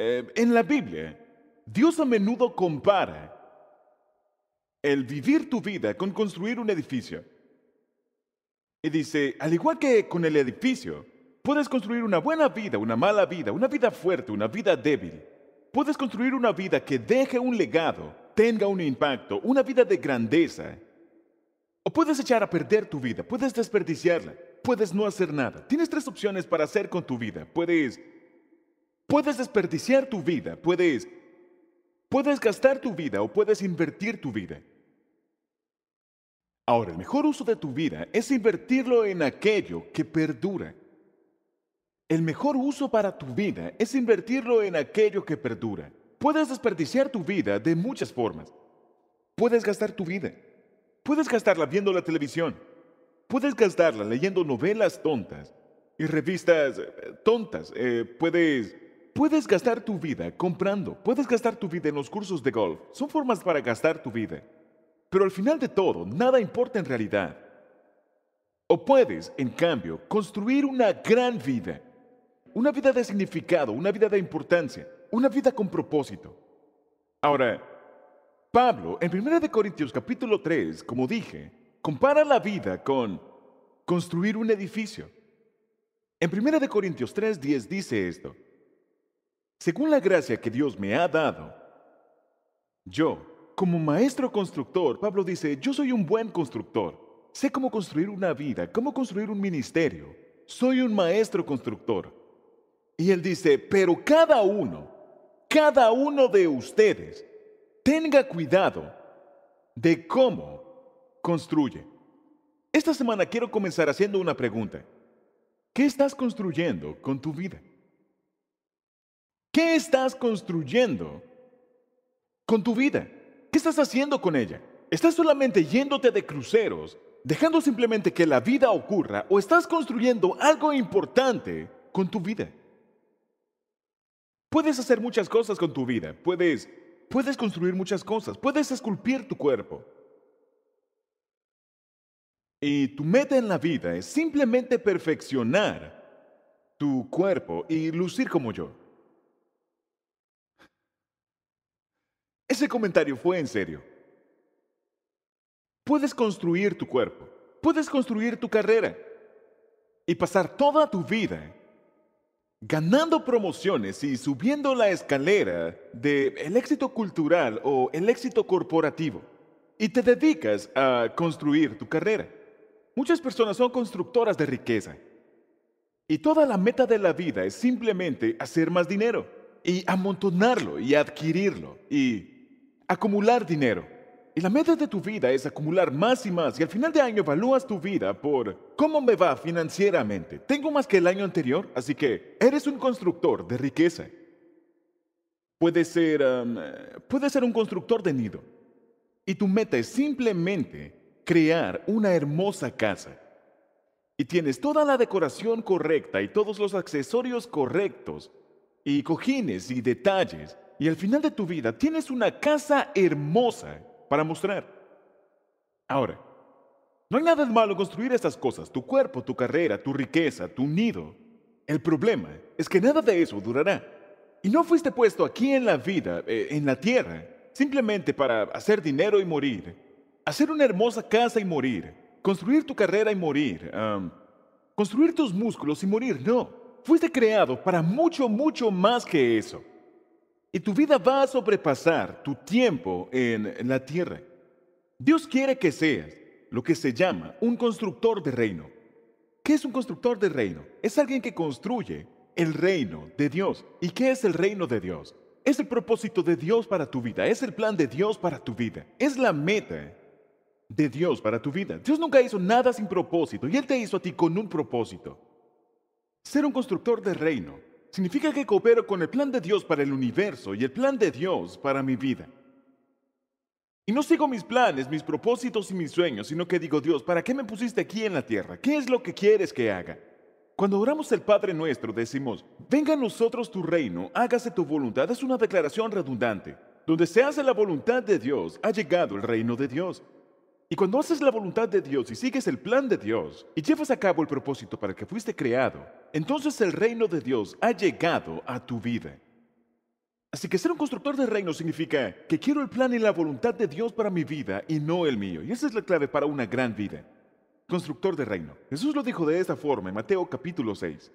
Eh, en la Biblia, Dios a menudo compara el vivir tu vida con construir un edificio. Y dice, al igual que con el edificio, puedes construir una buena vida, una mala vida, una vida fuerte, una vida débil. Puedes construir una vida que deje un legado, tenga un impacto, una vida de grandeza. O puedes echar a perder tu vida, puedes desperdiciarla, puedes no hacer nada. Tienes tres opciones para hacer con tu vida. Puedes Puedes desperdiciar tu vida, puedes, puedes gastar tu vida o puedes invertir tu vida. Ahora, el mejor uso de tu vida es invertirlo en aquello que perdura. El mejor uso para tu vida es invertirlo en aquello que perdura. Puedes desperdiciar tu vida de muchas formas. Puedes gastar tu vida. Puedes gastarla viendo la televisión. Puedes gastarla leyendo novelas tontas y revistas eh, tontas. Eh, puedes Puedes gastar tu vida comprando, puedes gastar tu vida en los cursos de golf, son formas para gastar tu vida. Pero al final de todo, nada importa en realidad. O puedes, en cambio, construir una gran vida, una vida de significado, una vida de importancia, una vida con propósito. Ahora, Pablo, en 1 Corintios capítulo 3, como dije, compara la vida con construir un edificio. En 1 Corintios 10 dice esto. Según la gracia que Dios me ha dado, yo, como maestro constructor, Pablo dice, yo soy un buen constructor. Sé cómo construir una vida, cómo construir un ministerio. Soy un maestro constructor. Y él dice, pero cada uno, cada uno de ustedes, tenga cuidado de cómo construye. Esta semana quiero comenzar haciendo una pregunta. ¿Qué estás construyendo con tu vida? ¿Qué estás construyendo con tu vida? ¿Qué estás haciendo con ella? ¿Estás solamente yéndote de cruceros, dejando simplemente que la vida ocurra o estás construyendo algo importante con tu vida? Puedes hacer muchas cosas con tu vida, puedes, puedes construir muchas cosas, puedes esculpir tu cuerpo. Y tu meta en la vida es simplemente perfeccionar tu cuerpo y lucir como yo. Ese comentario fue en serio. Puedes construir tu cuerpo, puedes construir tu carrera y pasar toda tu vida ganando promociones y subiendo la escalera de el éxito cultural o el éxito corporativo y te dedicas a construir tu carrera. Muchas personas son constructoras de riqueza y toda la meta de la vida es simplemente hacer más dinero y amontonarlo y adquirirlo y acumular dinero. Y la meta de tu vida es acumular más y más. Y al final de año evalúas tu vida por cómo me va financieramente. Tengo más que el año anterior, así que eres un constructor de riqueza. Puede ser, um, ser un constructor de nido. Y tu meta es simplemente crear una hermosa casa. Y tienes toda la decoración correcta y todos los accesorios correctos y cojines y detalles y al final de tu vida tienes una casa hermosa para mostrar. Ahora, no hay nada de malo construir estas cosas, tu cuerpo, tu carrera, tu riqueza, tu nido. El problema es que nada de eso durará. Y no fuiste puesto aquí en la vida, eh, en la tierra, simplemente para hacer dinero y morir, hacer una hermosa casa y morir, construir tu carrera y morir, construir tus músculos y morir, no. Fuiste creado para mucho, mucho más que eso. Y tu vida va a sobrepasar tu tiempo en la tierra. Dios quiere que seas lo que se llama un constructor de reino. ¿Qué es un constructor de reino? Es alguien que construye el reino de Dios. ¿Y qué es el reino de Dios? Es el propósito de Dios para tu vida, es el plan de Dios para tu vida, es la meta de Dios para tu vida. Dios nunca hizo nada sin propósito y Él te hizo a ti con un propósito. Ser un constructor de reino significa que coopero con el plan de Dios para el universo y el plan de Dios para mi vida. Y no sigo mis planes, mis propósitos y mis sueños, sino que digo, Dios, ¿para qué me pusiste aquí en la tierra? ¿Qué es lo que quieres que haga? Cuando oramos el Padre nuestro, decimos, venga a nosotros tu reino, hágase tu voluntad. Es una declaración redundante. Donde se hace la voluntad de Dios, ha llegado el reino de Dios. Y cuando haces la voluntad de Dios y sigues el plan de Dios y llevas a cabo el propósito para que fuiste creado, entonces el reino de Dios ha llegado a tu vida. Así que ser un constructor de reino significa que quiero el plan y la voluntad de Dios para mi vida y no el mío. Y esa es la clave para una gran vida. Constructor de reino. Jesús lo dijo de esta forma en Mateo capítulo 6.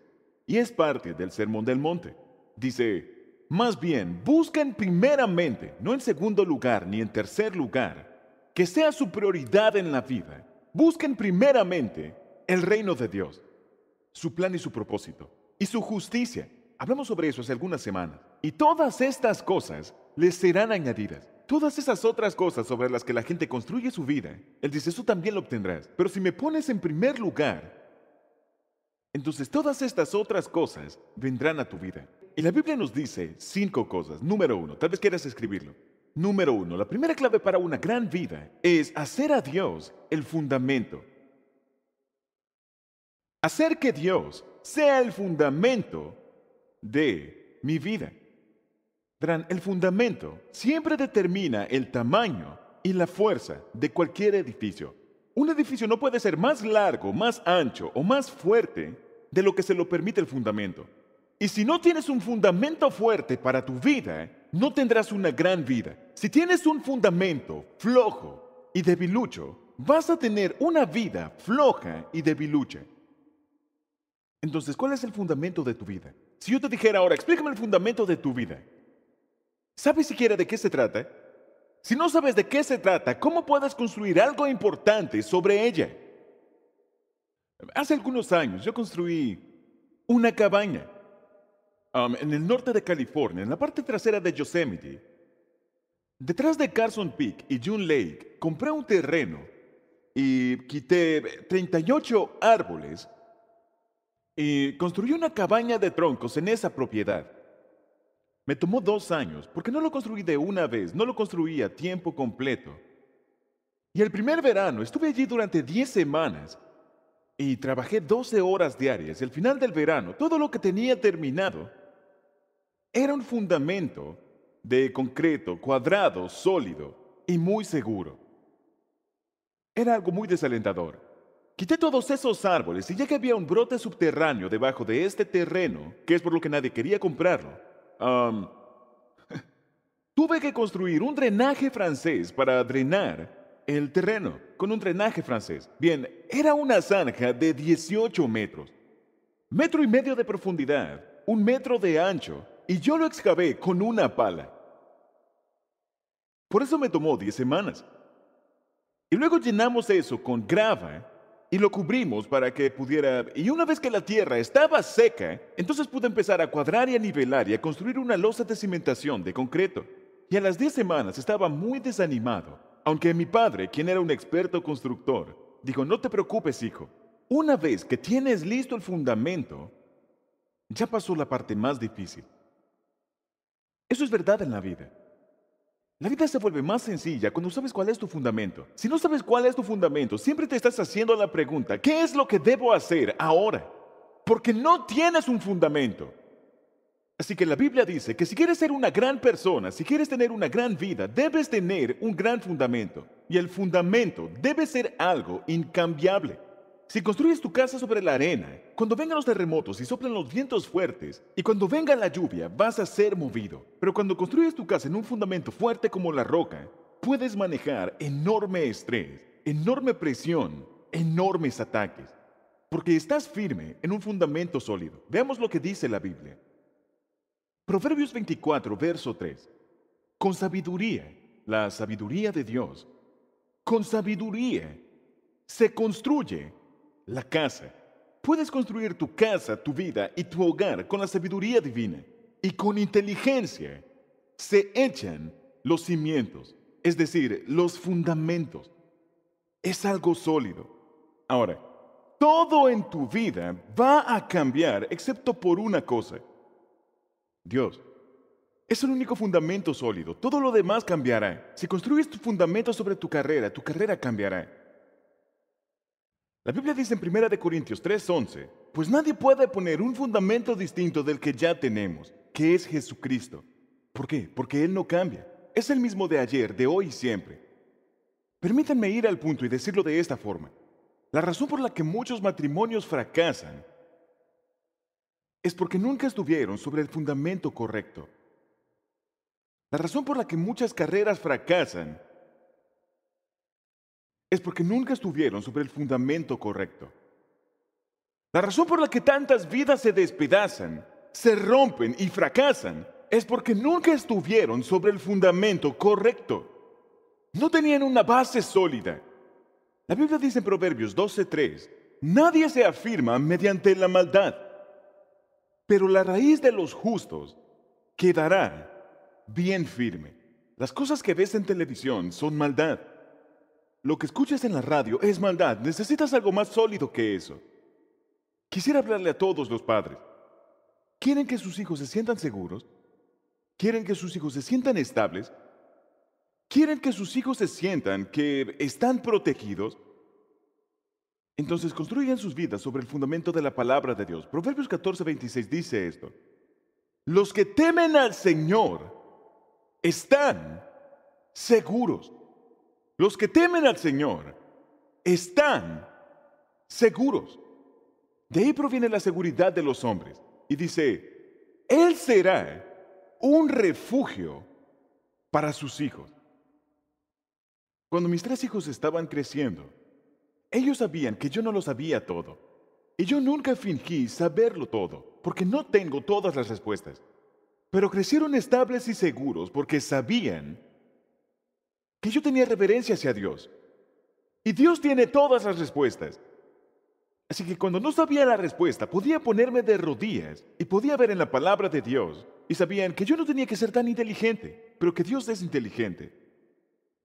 Y es parte del Sermón del Monte. Dice, más bien, busquen primeramente, no en segundo lugar ni en tercer lugar, que sea su prioridad en la vida. Busquen primeramente el reino de Dios, su plan y su propósito, y su justicia. Hablamos sobre eso hace algunas semanas. Y todas estas cosas les serán añadidas. Todas esas otras cosas sobre las que la gente construye su vida, Él dice, eso también lo obtendrás. Pero si me pones en primer lugar, entonces todas estas otras cosas vendrán a tu vida. Y la Biblia nos dice cinco cosas. Número uno, tal vez quieras escribirlo. Número uno, la primera clave para una gran vida es hacer a Dios el fundamento. Hacer que Dios sea el fundamento de mi vida. el fundamento siempre determina el tamaño y la fuerza de cualquier edificio. Un edificio no puede ser más largo, más ancho o más fuerte de lo que se lo permite el fundamento. Y si no tienes un fundamento fuerte para tu vida, no tendrás una gran vida. Si tienes un fundamento flojo y debilucho, vas a tener una vida floja y debilucha. Entonces, ¿cuál es el fundamento de tu vida? Si yo te dijera ahora, explícame el fundamento de tu vida. ¿Sabes siquiera de qué se trata? Si no sabes de qué se trata, ¿cómo puedes construir algo importante sobre ella? Hace algunos años yo construí una cabaña en el norte de California, en la parte trasera de Yosemite. Detrás de Carson Peak y June Lake, compré un terreno y quité 38 árboles y construí una cabaña de troncos en esa propiedad. Me tomó dos años, porque no lo construí de una vez, no lo construí a tiempo completo. Y el primer verano estuve allí durante 10 semanas y trabajé 12 horas diarias. El final del verano, todo lo que tenía terminado, era un fundamento de concreto, cuadrado, sólido y muy seguro. Era algo muy desalentador. Quité todos esos árboles y ya que había un brote subterráneo debajo de este terreno, que es por lo que nadie quería comprarlo, tuve que construir un drenaje francés para drenar el terreno con un drenaje francés. Bien, era una zanja de 18 metros, metro y medio de profundidad, un metro de ancho y yo lo excavé con una pala. Por eso me tomó 10 semanas. Y luego llenamos eso con grava y lo cubrimos para que pudiera... Y una vez que la tierra estaba seca, entonces pude empezar a cuadrar y a nivelar y a construir una losa de cimentación de concreto. Y a las 10 semanas estaba muy desanimado, aunque mi padre, quien era un experto constructor, dijo, no te preocupes, hijo. Una vez que tienes listo el fundamento, ya pasó la parte más difícil. Eso es verdad en la vida. La vida se vuelve más sencilla cuando sabes cuál es tu fundamento. Si no sabes cuál es tu fundamento, siempre te estás haciendo la pregunta, ¿qué es lo que debo hacer ahora? Porque no tienes un fundamento. Así que la Biblia dice que si quieres ser una gran persona, si quieres tener una gran vida, debes tener un gran fundamento. Y el fundamento debe ser algo incambiable. Si construyes tu casa sobre la arena, cuando vengan los terremotos y soplen los vientos fuertes, y cuando venga la lluvia, vas a ser movido. Pero cuando construyes tu casa en un fundamento fuerte como la roca, puedes manejar enorme estrés, enorme presión, enormes ataques, porque estás firme en un fundamento sólido. Veamos lo que dice la Biblia. Proverbios 24, verso 3. Con sabiduría, la sabiduría de Dios, con sabiduría se construye la casa. Puedes construir tu casa, tu vida y tu hogar con la sabiduría divina y con inteligencia. Se echan los cimientos, es decir, los fundamentos. Es algo sólido. Ahora, todo en tu vida va a cambiar excepto por una cosa. Dios. Es el único fundamento sólido. Todo lo demás cambiará. Si construyes tu fundamento sobre tu carrera, tu carrera cambiará. La Biblia dice en 1 de Corintios 3:11, pues nadie puede poner un fundamento distinto del que ya tenemos, que es Jesucristo. ¿Por qué? Porque Él no cambia. Es el mismo de ayer, de hoy y siempre. Permítanme ir al punto y decirlo de esta forma. La razón por la que muchos matrimonios fracasan es porque nunca estuvieron sobre el fundamento correcto. La razón por la que muchas carreras fracasan es porque nunca estuvieron sobre el fundamento correcto. La razón por la que tantas vidas se despedazan, se rompen y fracasan es porque nunca estuvieron sobre el fundamento correcto. No tenían una base sólida. La Biblia dice en Proverbios 12:3, nadie se afirma mediante la maldad, pero la raíz de los justos quedará bien firme. Las cosas que ves en televisión son maldad. Lo que escuchas en la radio es maldad. Necesitas algo más sólido que eso. Quisiera hablarle a todos los padres. ¿Quieren que sus hijos se sientan seguros? ¿Quieren que sus hijos se sientan estables? ¿Quieren que sus hijos se sientan que están protegidos? Entonces construyan sus vidas sobre el fundamento de la palabra de Dios. Proverbios 14, 26 dice esto. Los que temen al Señor están seguros. Los que temen al Señor están seguros. De ahí proviene la seguridad de los hombres. Y dice, Él será un refugio para sus hijos. Cuando mis tres hijos estaban creciendo, ellos sabían que yo no lo sabía todo. Y yo nunca fingí saberlo todo, porque no tengo todas las respuestas. Pero crecieron estables y seguros porque sabían que yo tenía reverencia hacia Dios. Y Dios tiene todas las respuestas. Así que cuando no sabía la respuesta, podía ponerme de rodillas y podía ver en la palabra de Dios. Y sabían que yo no tenía que ser tan inteligente, pero que Dios es inteligente.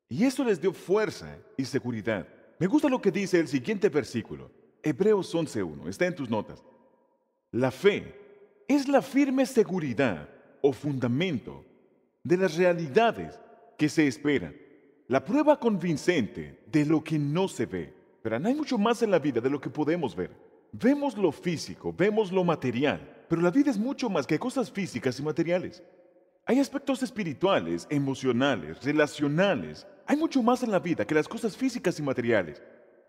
Y eso les dio fuerza y seguridad. Me gusta lo que dice el siguiente versículo. Hebreos 11.1, está en tus notas. La fe es la firme seguridad o fundamento de las realidades que se esperan la prueba convincente de lo que no se ve. Verán, hay mucho más en la vida de lo que podemos ver. Vemos lo físico, vemos lo material, pero la vida es mucho más que cosas físicas y materiales. Hay aspectos espirituales, emocionales, relacionales. Hay mucho más en la vida que las cosas físicas y materiales.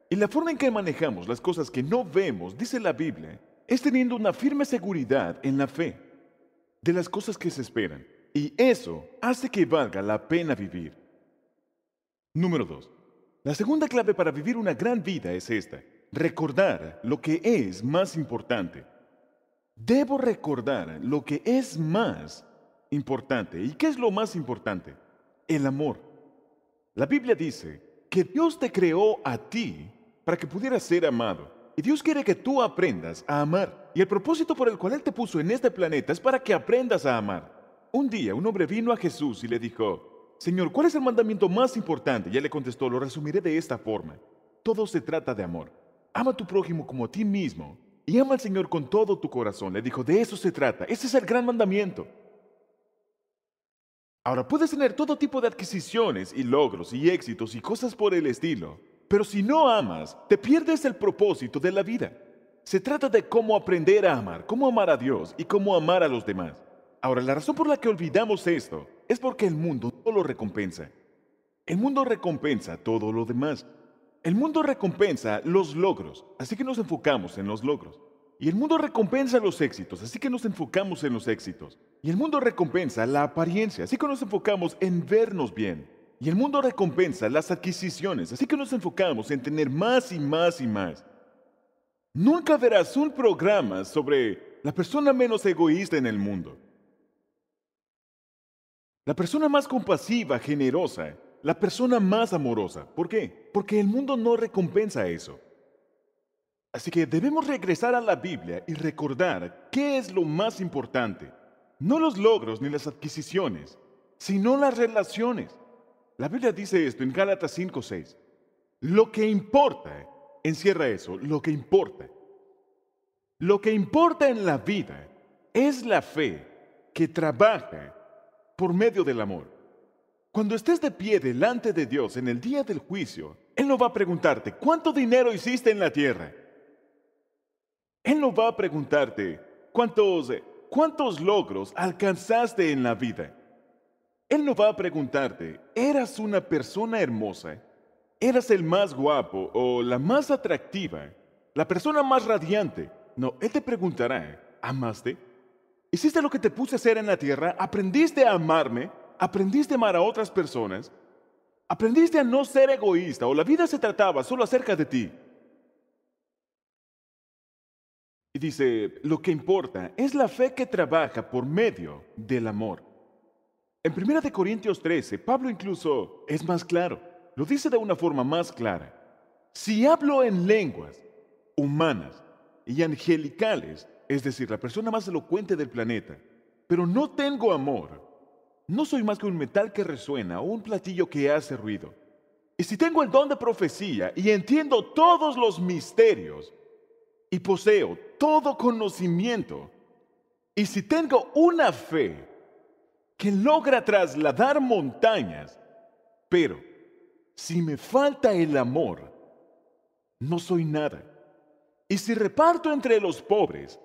Y la forma en que manejamos las cosas que no vemos, dice la Biblia, es teniendo una firme seguridad en la fe de las cosas que se esperan. Y eso hace que valga la pena vivir. Número 2. La segunda clave para vivir una gran vida es esta. Recordar lo que es más importante. Debo recordar lo que es más importante. ¿Y qué es lo más importante? El amor. La Biblia dice que Dios te creó a ti para que pudieras ser amado. Y Dios quiere que tú aprendas a amar. Y el propósito por el cual Él te puso en este planeta es para que aprendas a amar. Un día un hombre vino a Jesús y le dijo, Señor, ¿cuál es el mandamiento más importante? Ya le contestó, lo resumiré de esta forma. Todo se trata de amor. Ama a tu prójimo como a ti mismo y ama al Señor con todo tu corazón. Le dijo, de eso se trata. Ese es el gran mandamiento. Ahora, puedes tener todo tipo de adquisiciones y logros y éxitos y cosas por el estilo, pero si no amas, te pierdes el propósito de la vida. Se trata de cómo aprender a amar, cómo amar a Dios y cómo amar a los demás. Ahora, la razón por la que olvidamos esto es porque el mundo no lo recompensa. El mundo recompensa todo lo demás. El mundo recompensa los logros, así que nos enfocamos en los logros. Y el mundo recompensa los éxitos, así que nos enfocamos en los éxitos. Y el mundo recompensa la apariencia, así que nos enfocamos en vernos bien. Y el mundo recompensa las adquisiciones, así que nos enfocamos en tener más y más y más. Nunca verás un programa sobre la persona menos egoísta en el mundo. La persona más compasiva, generosa, la persona más amorosa. ¿Por qué? Porque el mundo no recompensa eso. Así que debemos regresar a la Biblia y recordar qué es lo más importante. No los logros ni las adquisiciones, sino las relaciones. La Biblia dice esto en Gálatas 5:6. Lo que importa, encierra eso, lo que importa. Lo que importa en la vida es la fe que trabaja por medio del amor. Cuando estés de pie delante de Dios en el día del juicio, Él no va a preguntarte cuánto dinero hiciste en la tierra. Él no va a preguntarte cuántos, cuántos logros alcanzaste en la vida. Él no va a preguntarte, ¿eras una persona hermosa? ¿Eras el más guapo o la más atractiva? ¿La persona más radiante? No, Él te preguntará, ¿amaste? hiciste lo que te puse a hacer en la tierra, aprendiste a amarme, aprendiste a amar a otras personas, aprendiste a no ser egoísta o la vida se trataba solo acerca de ti. Y dice, lo que importa es la fe que trabaja por medio del amor. En 1 de Corintios 13, Pablo incluso es más claro, lo dice de una forma más clara. Si hablo en lenguas humanas y angelicales es decir, la persona más elocuente del planeta, pero no tengo amor. No soy más que un metal que resuena o un platillo que hace ruido. Y si tengo el don de profecía y entiendo todos los misterios y poseo todo conocimiento, y si tengo una fe que logra trasladar montañas, pero si me falta el amor, no soy nada. Y si reparto entre los pobres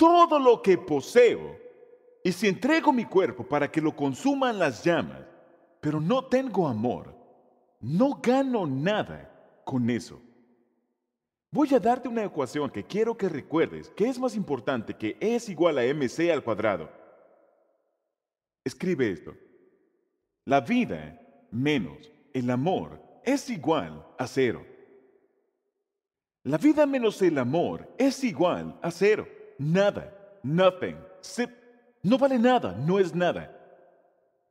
todo lo que poseo y si entrego mi cuerpo para que lo consuman las llamas, pero no tengo amor, no gano nada con eso. Voy a darte una ecuación que quiero que recuerdes, que es más importante que es igual a mc al cuadrado. Escribe esto. La vida menos el amor es igual a cero. La vida menos el amor es igual a cero nada, nothing, no vale nada, no es nada.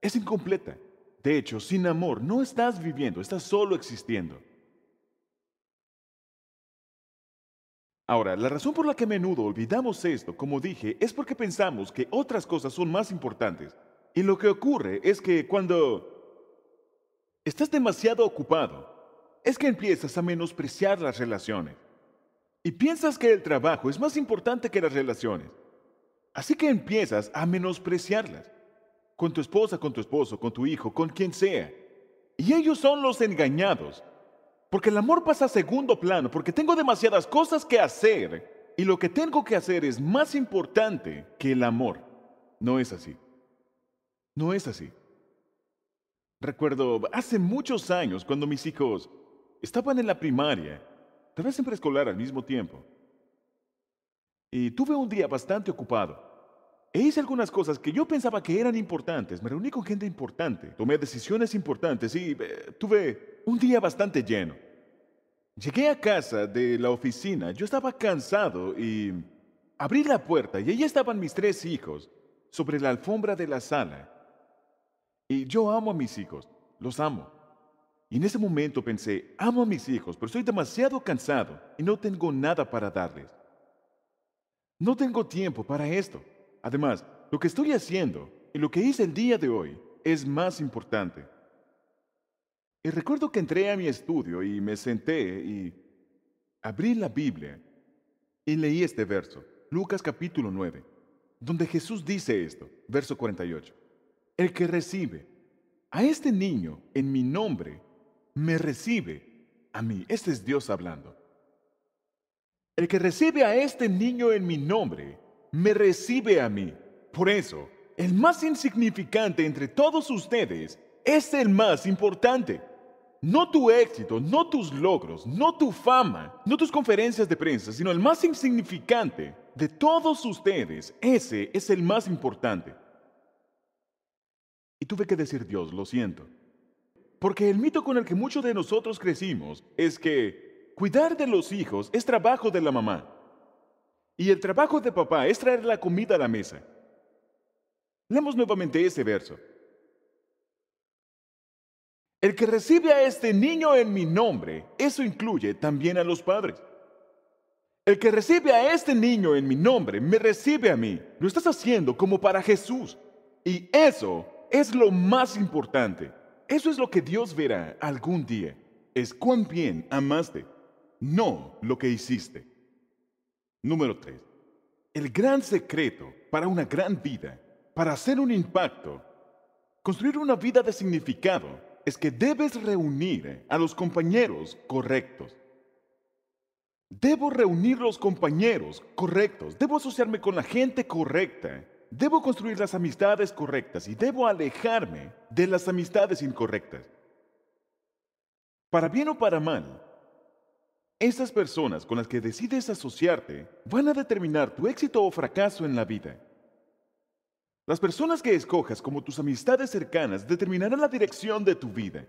Es incompleta. De hecho, sin amor no estás viviendo, estás solo existiendo. Ahora, la razón por la que a menudo olvidamos esto, como dije, es porque pensamos que otras cosas son más importantes. Y lo que ocurre es que cuando estás demasiado ocupado, es que empiezas a menospreciar las relaciones y piensas que el trabajo es más importante que las relaciones. Así que empiezas a menospreciarlas. Con tu esposa, con tu esposo, con tu hijo, con quien sea. Y ellos son los engañados. Porque el amor pasa a segundo plano, porque tengo demasiadas cosas que hacer. Y lo que tengo que hacer es más importante que el amor. No es así. No es así. Recuerdo hace muchos años cuando mis hijos estaban en la primaria tal vez en preescolar al mismo tiempo. Y tuve un día bastante ocupado. E hice algunas cosas que yo pensaba que eran importantes. Me reuní con gente importante, tomé decisiones importantes y eh, tuve un día bastante lleno. Llegué a casa de la oficina, yo estaba cansado y abrí la puerta y ahí estaban mis tres hijos sobre la alfombra de la sala. Y yo amo a mis hijos, los amo. Y en ese momento pensé, amo a mis hijos, pero estoy demasiado cansado y no tengo nada para darles. No tengo tiempo para esto. Además, lo que estoy haciendo y lo que hice el día de hoy es más importante. Y recuerdo que entré a mi estudio y me senté y abrí la Biblia y leí este verso, Lucas capítulo 9, donde Jesús dice esto, verso 48. El que recibe a este niño en mi nombre, me recibe a mí. Este es Dios hablando. El que recibe a este niño en mi nombre, me recibe a mí. Por eso, el más insignificante entre todos ustedes es el más importante. No tu éxito, no tus logros, no tu fama, no tus conferencias de prensa, sino el más insignificante de todos ustedes, ese es el más importante. Y tuve que decir, Dios, lo siento. Porque el mito con el que muchos de nosotros crecimos es que cuidar de los hijos es trabajo de la mamá. Y el trabajo de papá es traer la comida a la mesa. Leemos nuevamente ese verso. El que recibe a este niño en mi nombre, eso incluye también a los padres. El que recibe a este niño en mi nombre, me recibe a mí. Lo estás haciendo como para Jesús. Y eso es lo más importante. Eso es lo que Dios verá algún día, es cuán bien amaste, no lo que hiciste. Número 3. El gran secreto para una gran vida, para hacer un impacto, construir una vida de significado, es que debes reunir a los compañeros correctos. Debo reunir los compañeros correctos, debo asociarme con la gente correcta Debo construir las amistades correctas y debo alejarme de las amistades incorrectas. Para bien o para mal, esas personas con las que decides asociarte van a determinar tu éxito o fracaso en la vida. Las personas que escojas como tus amistades cercanas determinarán la dirección de tu vida.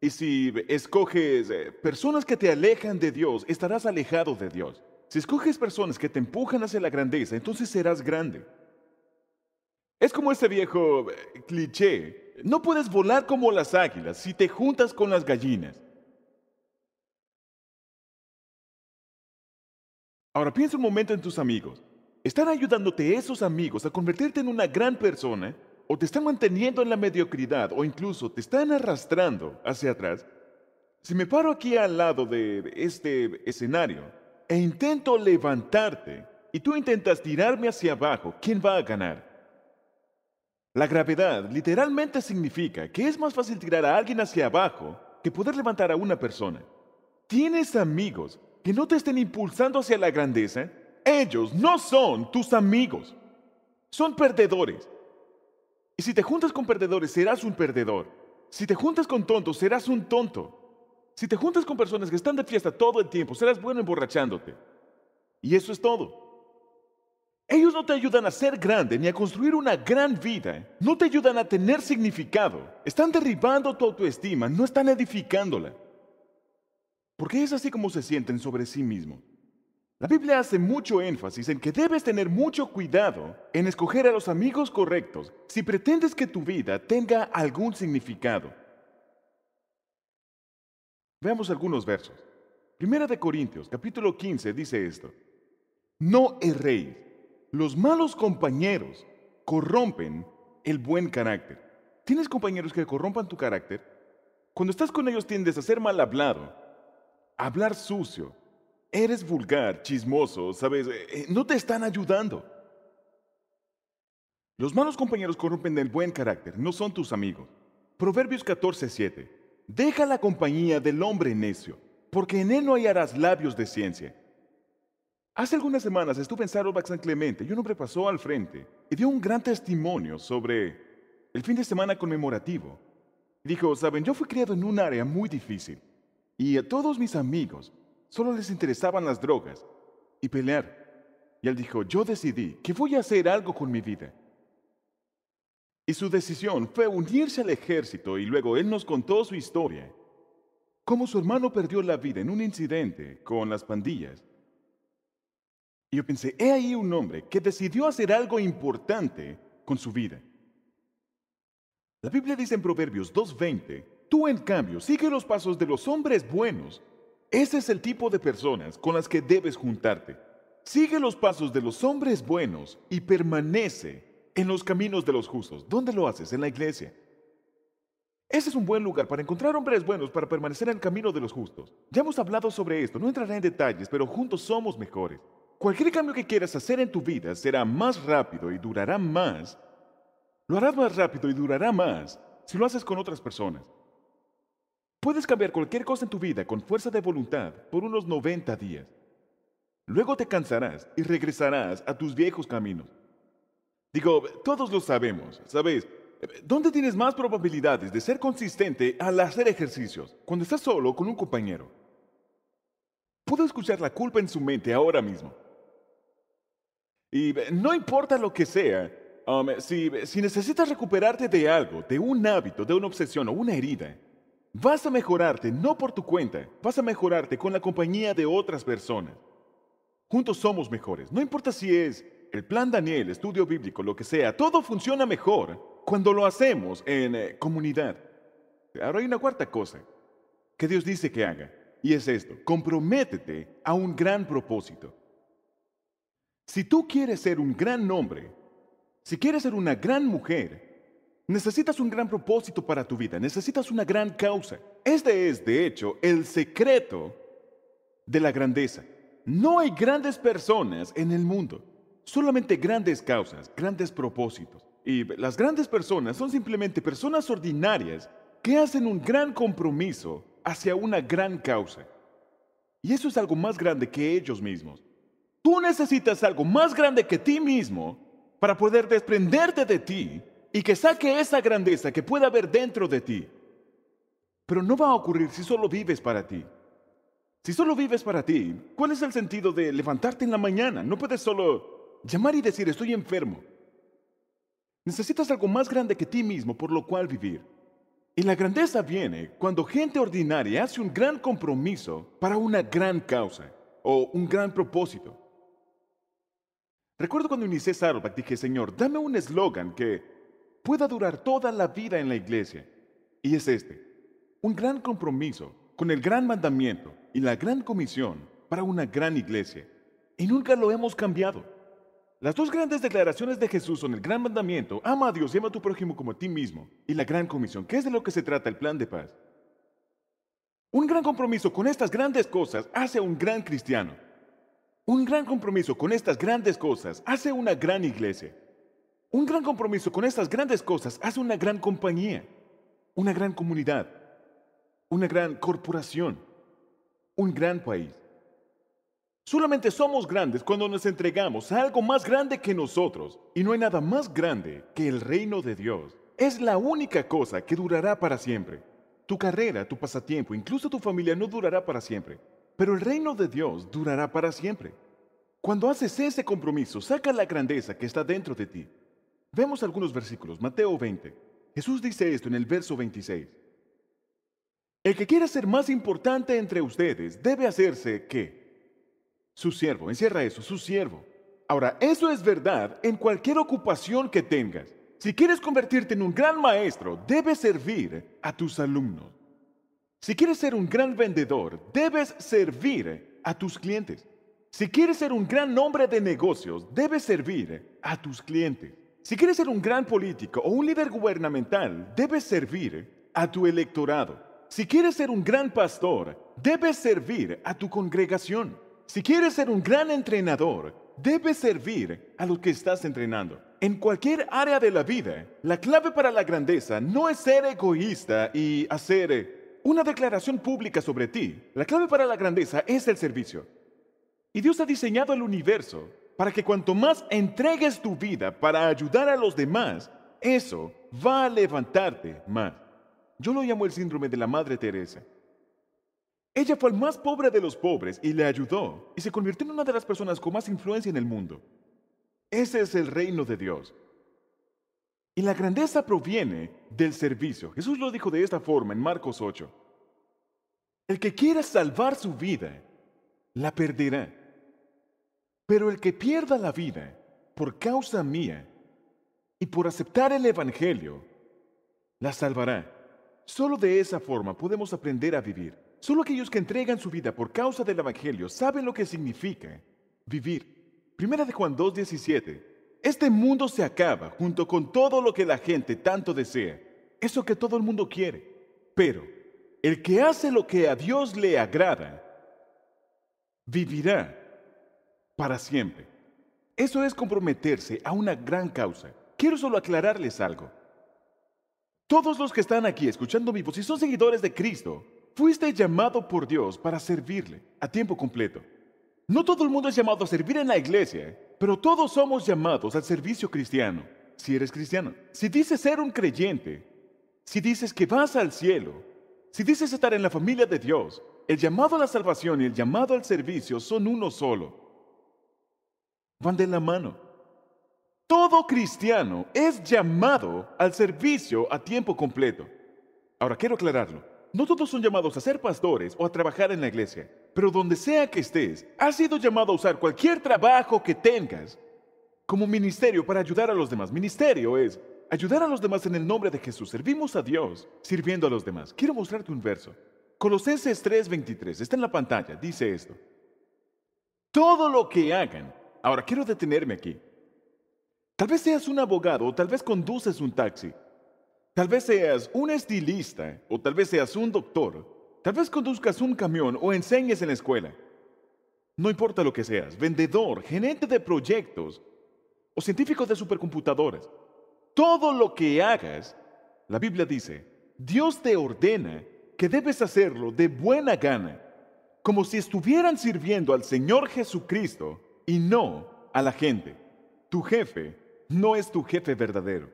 Y si escoges eh, personas que te alejan de Dios, estarás alejado de Dios. Si escoges personas que te empujan hacia la grandeza, entonces serás grande. Es como ese viejo eh, cliché. No puedes volar como las águilas si te juntas con las gallinas. Ahora piensa un momento en tus amigos. ¿Están ayudándote esos amigos a convertirte en una gran persona? ¿O te están manteniendo en la mediocridad? ¿O incluso te están arrastrando hacia atrás? Si me paro aquí al lado de este escenario e intento levantarte y tú intentas tirarme hacia abajo, ¿quién va a ganar? La gravedad literalmente significa que es más fácil tirar a alguien hacia abajo que poder levantar a una persona. ¿Tienes amigos que no te estén impulsando hacia la grandeza? Ellos no son tus amigos. Son perdedores. Y si te juntas con perdedores, serás un perdedor. Si te juntas con tontos, serás un tonto. Si te juntas con personas que están de fiesta todo el tiempo, serás bueno emborrachándote. Y eso es todo. Ellos no te ayudan a ser grande ni a construir una gran vida. No te ayudan a tener significado. Están derribando tu autoestima, no están edificándola. Porque es así como se sienten sobre sí mismos. La Biblia hace mucho énfasis en que debes tener mucho cuidado en escoger a los amigos correctos si pretendes que tu vida tenga algún significado. Veamos algunos versos. Primera de Corintios, capítulo 15, dice esto. No erréis los malos compañeros corrompen el buen carácter. ¿Tienes compañeros que corrompan tu carácter? Cuando estás con ellos tiendes a ser mal hablado, hablar sucio, eres vulgar, chismoso, ¿sabes? Eh, eh, no te están ayudando. Los malos compañeros corrompen el buen carácter, no son tus amigos. Proverbios 14:7. Deja la compañía del hombre necio, porque en él no hallarás labios de ciencia. Hace algunas semanas estuve en Saddleback San Clemente y un hombre pasó al frente y dio un gran testimonio sobre el fin de semana conmemorativo. Dijo, saben, yo fui criado en un área muy difícil y a todos mis amigos solo les interesaban las drogas y pelear. Y él dijo, yo decidí que voy a hacer algo con mi vida. Y su decisión fue unirse al ejército y luego él nos contó su historia. Cómo su hermano perdió la vida en un incidente con las pandillas y yo pensé, he ahí un hombre que decidió hacer algo importante con su vida. La Biblia dice en Proverbios 2.20, tú en cambio sigue los pasos de los hombres buenos. Ese es el tipo de personas con las que debes juntarte. Sigue los pasos de los hombres buenos y permanece en los caminos de los justos. ¿Dónde lo haces? En la iglesia. Ese es un buen lugar para encontrar hombres buenos para permanecer en el camino de los justos. Ya hemos hablado sobre esto, no entraré en detalles, pero juntos somos mejores. Cualquier cambio que quieras hacer en tu vida será más rápido y durará más. Lo harás más rápido y durará más si lo haces con otras personas. Puedes cambiar cualquier cosa en tu vida con fuerza de voluntad por unos 90 días. Luego te cansarás y regresarás a tus viejos caminos. Digo, todos lo sabemos, ¿sabes? ¿Dónde tienes más probabilidades de ser consistente al hacer ejercicios? Cuando estás solo con un compañero. Puedo escuchar la culpa en su mente ahora mismo. Y no importa lo que sea, um, si, necesitas recuperarte de algo, de un hábito, de una obsesión o una herida, vas a mejorarte no por tu cuenta, vas a mejorarte con la compañía de otras personas. Juntos somos mejores, no importa si es el plan Daniel, estudio bíblico, lo que sea, todo funciona mejor cuando lo hacemos en eh, comunidad. Ahora hay una cuarta cosa que Dios dice que haga, y es esto, comprométete a un gran propósito. Si tú quieres ser un gran hombre, si quieres ser una gran mujer, necesitas un gran propósito para tu vida, necesitas una gran causa. Este es, de hecho, el secreto de la grandeza. No hay grandes personas en el mundo, solamente grandes causas, grandes propósitos. Y las grandes personas son simplemente personas ordinarias que hacen un gran compromiso hacia una gran causa. Y eso es algo más grande que ellos mismos. Tú necesitas algo más grande que ti mismo para poder desprenderte de ti y que saque esa grandeza que puede haber dentro de ti. Pero no va a ocurrir si solo vives para ti. Si solo vives para ti, ¿cuál es el sentido de levantarte en la mañana? No puedes solo llamar y decir estoy enfermo. Necesitas algo más grande que ti mismo por lo cual vivir. Y la grandeza viene cuando gente ordinaria hace un gran compromiso para una gran causa o un gran propósito. Recuerdo cuando inicié Saddleback, dije, Señor, dame un eslogan que pueda durar toda la vida en la iglesia. Y es este, un gran compromiso con el gran mandamiento y la gran comisión para una gran iglesia. Y nunca lo hemos cambiado. Las dos grandes declaraciones de Jesús son el gran mandamiento, ama a Dios y ama a tu prójimo como a ti mismo, y la gran comisión, que es de lo que se trata el plan de paz. Un gran compromiso con estas grandes cosas hace a un gran cristiano. Un gran compromiso con estas grandes cosas hace una gran iglesia. Un gran compromiso con estas grandes cosas hace una gran compañía, una gran comunidad, una gran corporación, un gran país. Solamente somos grandes cuando nos entregamos a algo más grande que nosotros. Y no hay nada más grande que el reino de Dios. Es la única cosa que durará para siempre. Tu carrera, tu pasatiempo, incluso tu familia no durará para siempre. Pero el reino de Dios durará para siempre. Cuando haces ese compromiso, saca la grandeza que está dentro de ti. Vemos algunos versículos. Mateo 20. Jesús dice esto en el verso 26. El que quiera ser más importante entre ustedes debe hacerse qué? Su siervo. Encierra eso, su siervo. Ahora, eso es verdad en cualquier ocupación que tengas. Si quieres convertirte en un gran maestro, debes servir a tus alumnos. Si quieres ser un gran vendedor, debes servir a tus clientes. Si quieres ser un gran hombre de negocios, debes servir a tus clientes. Si quieres ser un gran político o un líder gubernamental, debes servir a tu electorado. Si quieres ser un gran pastor, debes servir a tu congregación. Si quieres ser un gran entrenador, debes servir a los que estás entrenando. En cualquier área de la vida, la clave para la grandeza no es ser egoísta y hacer una declaración pública sobre ti. La clave para la grandeza es el servicio. Y Dios ha diseñado el universo para que cuanto más entregues tu vida para ayudar a los demás, eso va a levantarte más. Yo lo llamo el síndrome de la Madre Teresa. Ella fue el más pobre de los pobres y le ayudó y se convirtió en una de las personas con más influencia en el mundo. Ese es el reino de Dios. Y la grandeza proviene del servicio. Jesús lo dijo de esta forma en Marcos 8. El que quiera salvar su vida, la perderá. Pero el que pierda la vida por causa mía y por aceptar el Evangelio, la salvará. Solo de esa forma podemos aprender a vivir. Solo aquellos que entregan su vida por causa del Evangelio saben lo que significa vivir. Primera de Juan 2.17 este mundo se acaba junto con todo lo que la gente tanto desea, eso que todo el mundo quiere. Pero el que hace lo que a Dios le agrada, vivirá para siempre. Eso es comprometerse a una gran causa. Quiero solo aclararles algo. Todos los que están aquí escuchando mi voz, si son seguidores de Cristo, fuiste llamado por Dios para servirle a tiempo completo. No todo el mundo es llamado a servir en la iglesia, pero todos somos llamados al servicio cristiano, si eres cristiano. Si dices ser un creyente, si dices que vas al cielo, si dices estar en la familia de Dios, el llamado a la salvación y el llamado al servicio son uno solo. Van de la mano. Todo cristiano es llamado al servicio a tiempo completo. Ahora quiero aclararlo. No todos son llamados a ser pastores o a trabajar en la iglesia pero donde sea que estés, has sido llamado a usar cualquier trabajo que tengas como ministerio para ayudar a los demás. Ministerio es ayudar a los demás en el nombre de Jesús. Servimos a Dios sirviendo a los demás. Quiero mostrarte un verso. Colosenses 3:23 está en la pantalla. Dice esto. Todo lo que hagan. Ahora quiero detenerme aquí. Tal vez seas un abogado o tal vez conduces un taxi. Tal vez seas un estilista o tal vez seas un doctor. Tal vez conduzcas un camión o enseñes en la escuela. No importa lo que seas, vendedor, gerente de proyectos o científico de supercomputadores. Todo lo que hagas, la Biblia dice, Dios te ordena que debes hacerlo de buena gana, como si estuvieran sirviendo al Señor Jesucristo y no a la gente. Tu jefe no es tu jefe verdadero.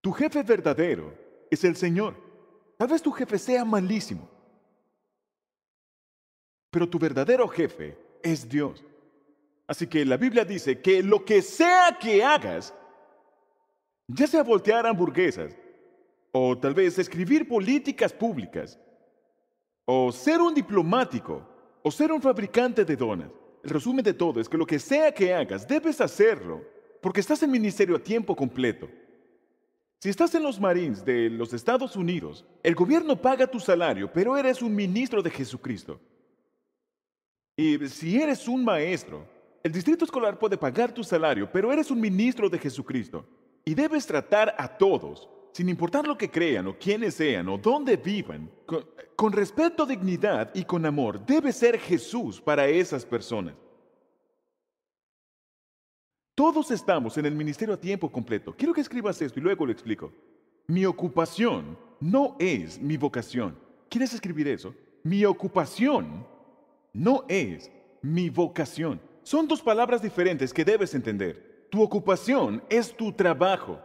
Tu jefe verdadero es el Señor. Tal vez tu jefe sea malísimo, pero tu verdadero jefe es Dios. Así que la Biblia dice que lo que sea que hagas, ya sea voltear hamburguesas, o tal vez escribir políticas públicas, o ser un diplomático, o ser un fabricante de donas. El resumen de todo es que lo que sea que hagas, debes hacerlo, porque estás en ministerio a tiempo completo. Si estás en los Marines de los Estados Unidos, el gobierno paga tu salario, pero eres un ministro de Jesucristo. Y si eres un maestro, el distrito escolar puede pagar tu salario, pero eres un ministro de Jesucristo. Y debes tratar a todos, sin importar lo que crean o quiénes sean o dónde vivan, con, con respeto, dignidad y con amor. Debes ser Jesús para esas personas. Todos estamos en el ministerio a tiempo completo. Quiero que escribas esto y luego lo explico. Mi ocupación no es mi vocación. ¿Quieres escribir eso? Mi ocupación no es mi vocación. Son dos palabras diferentes que debes entender. Tu ocupación es tu trabajo.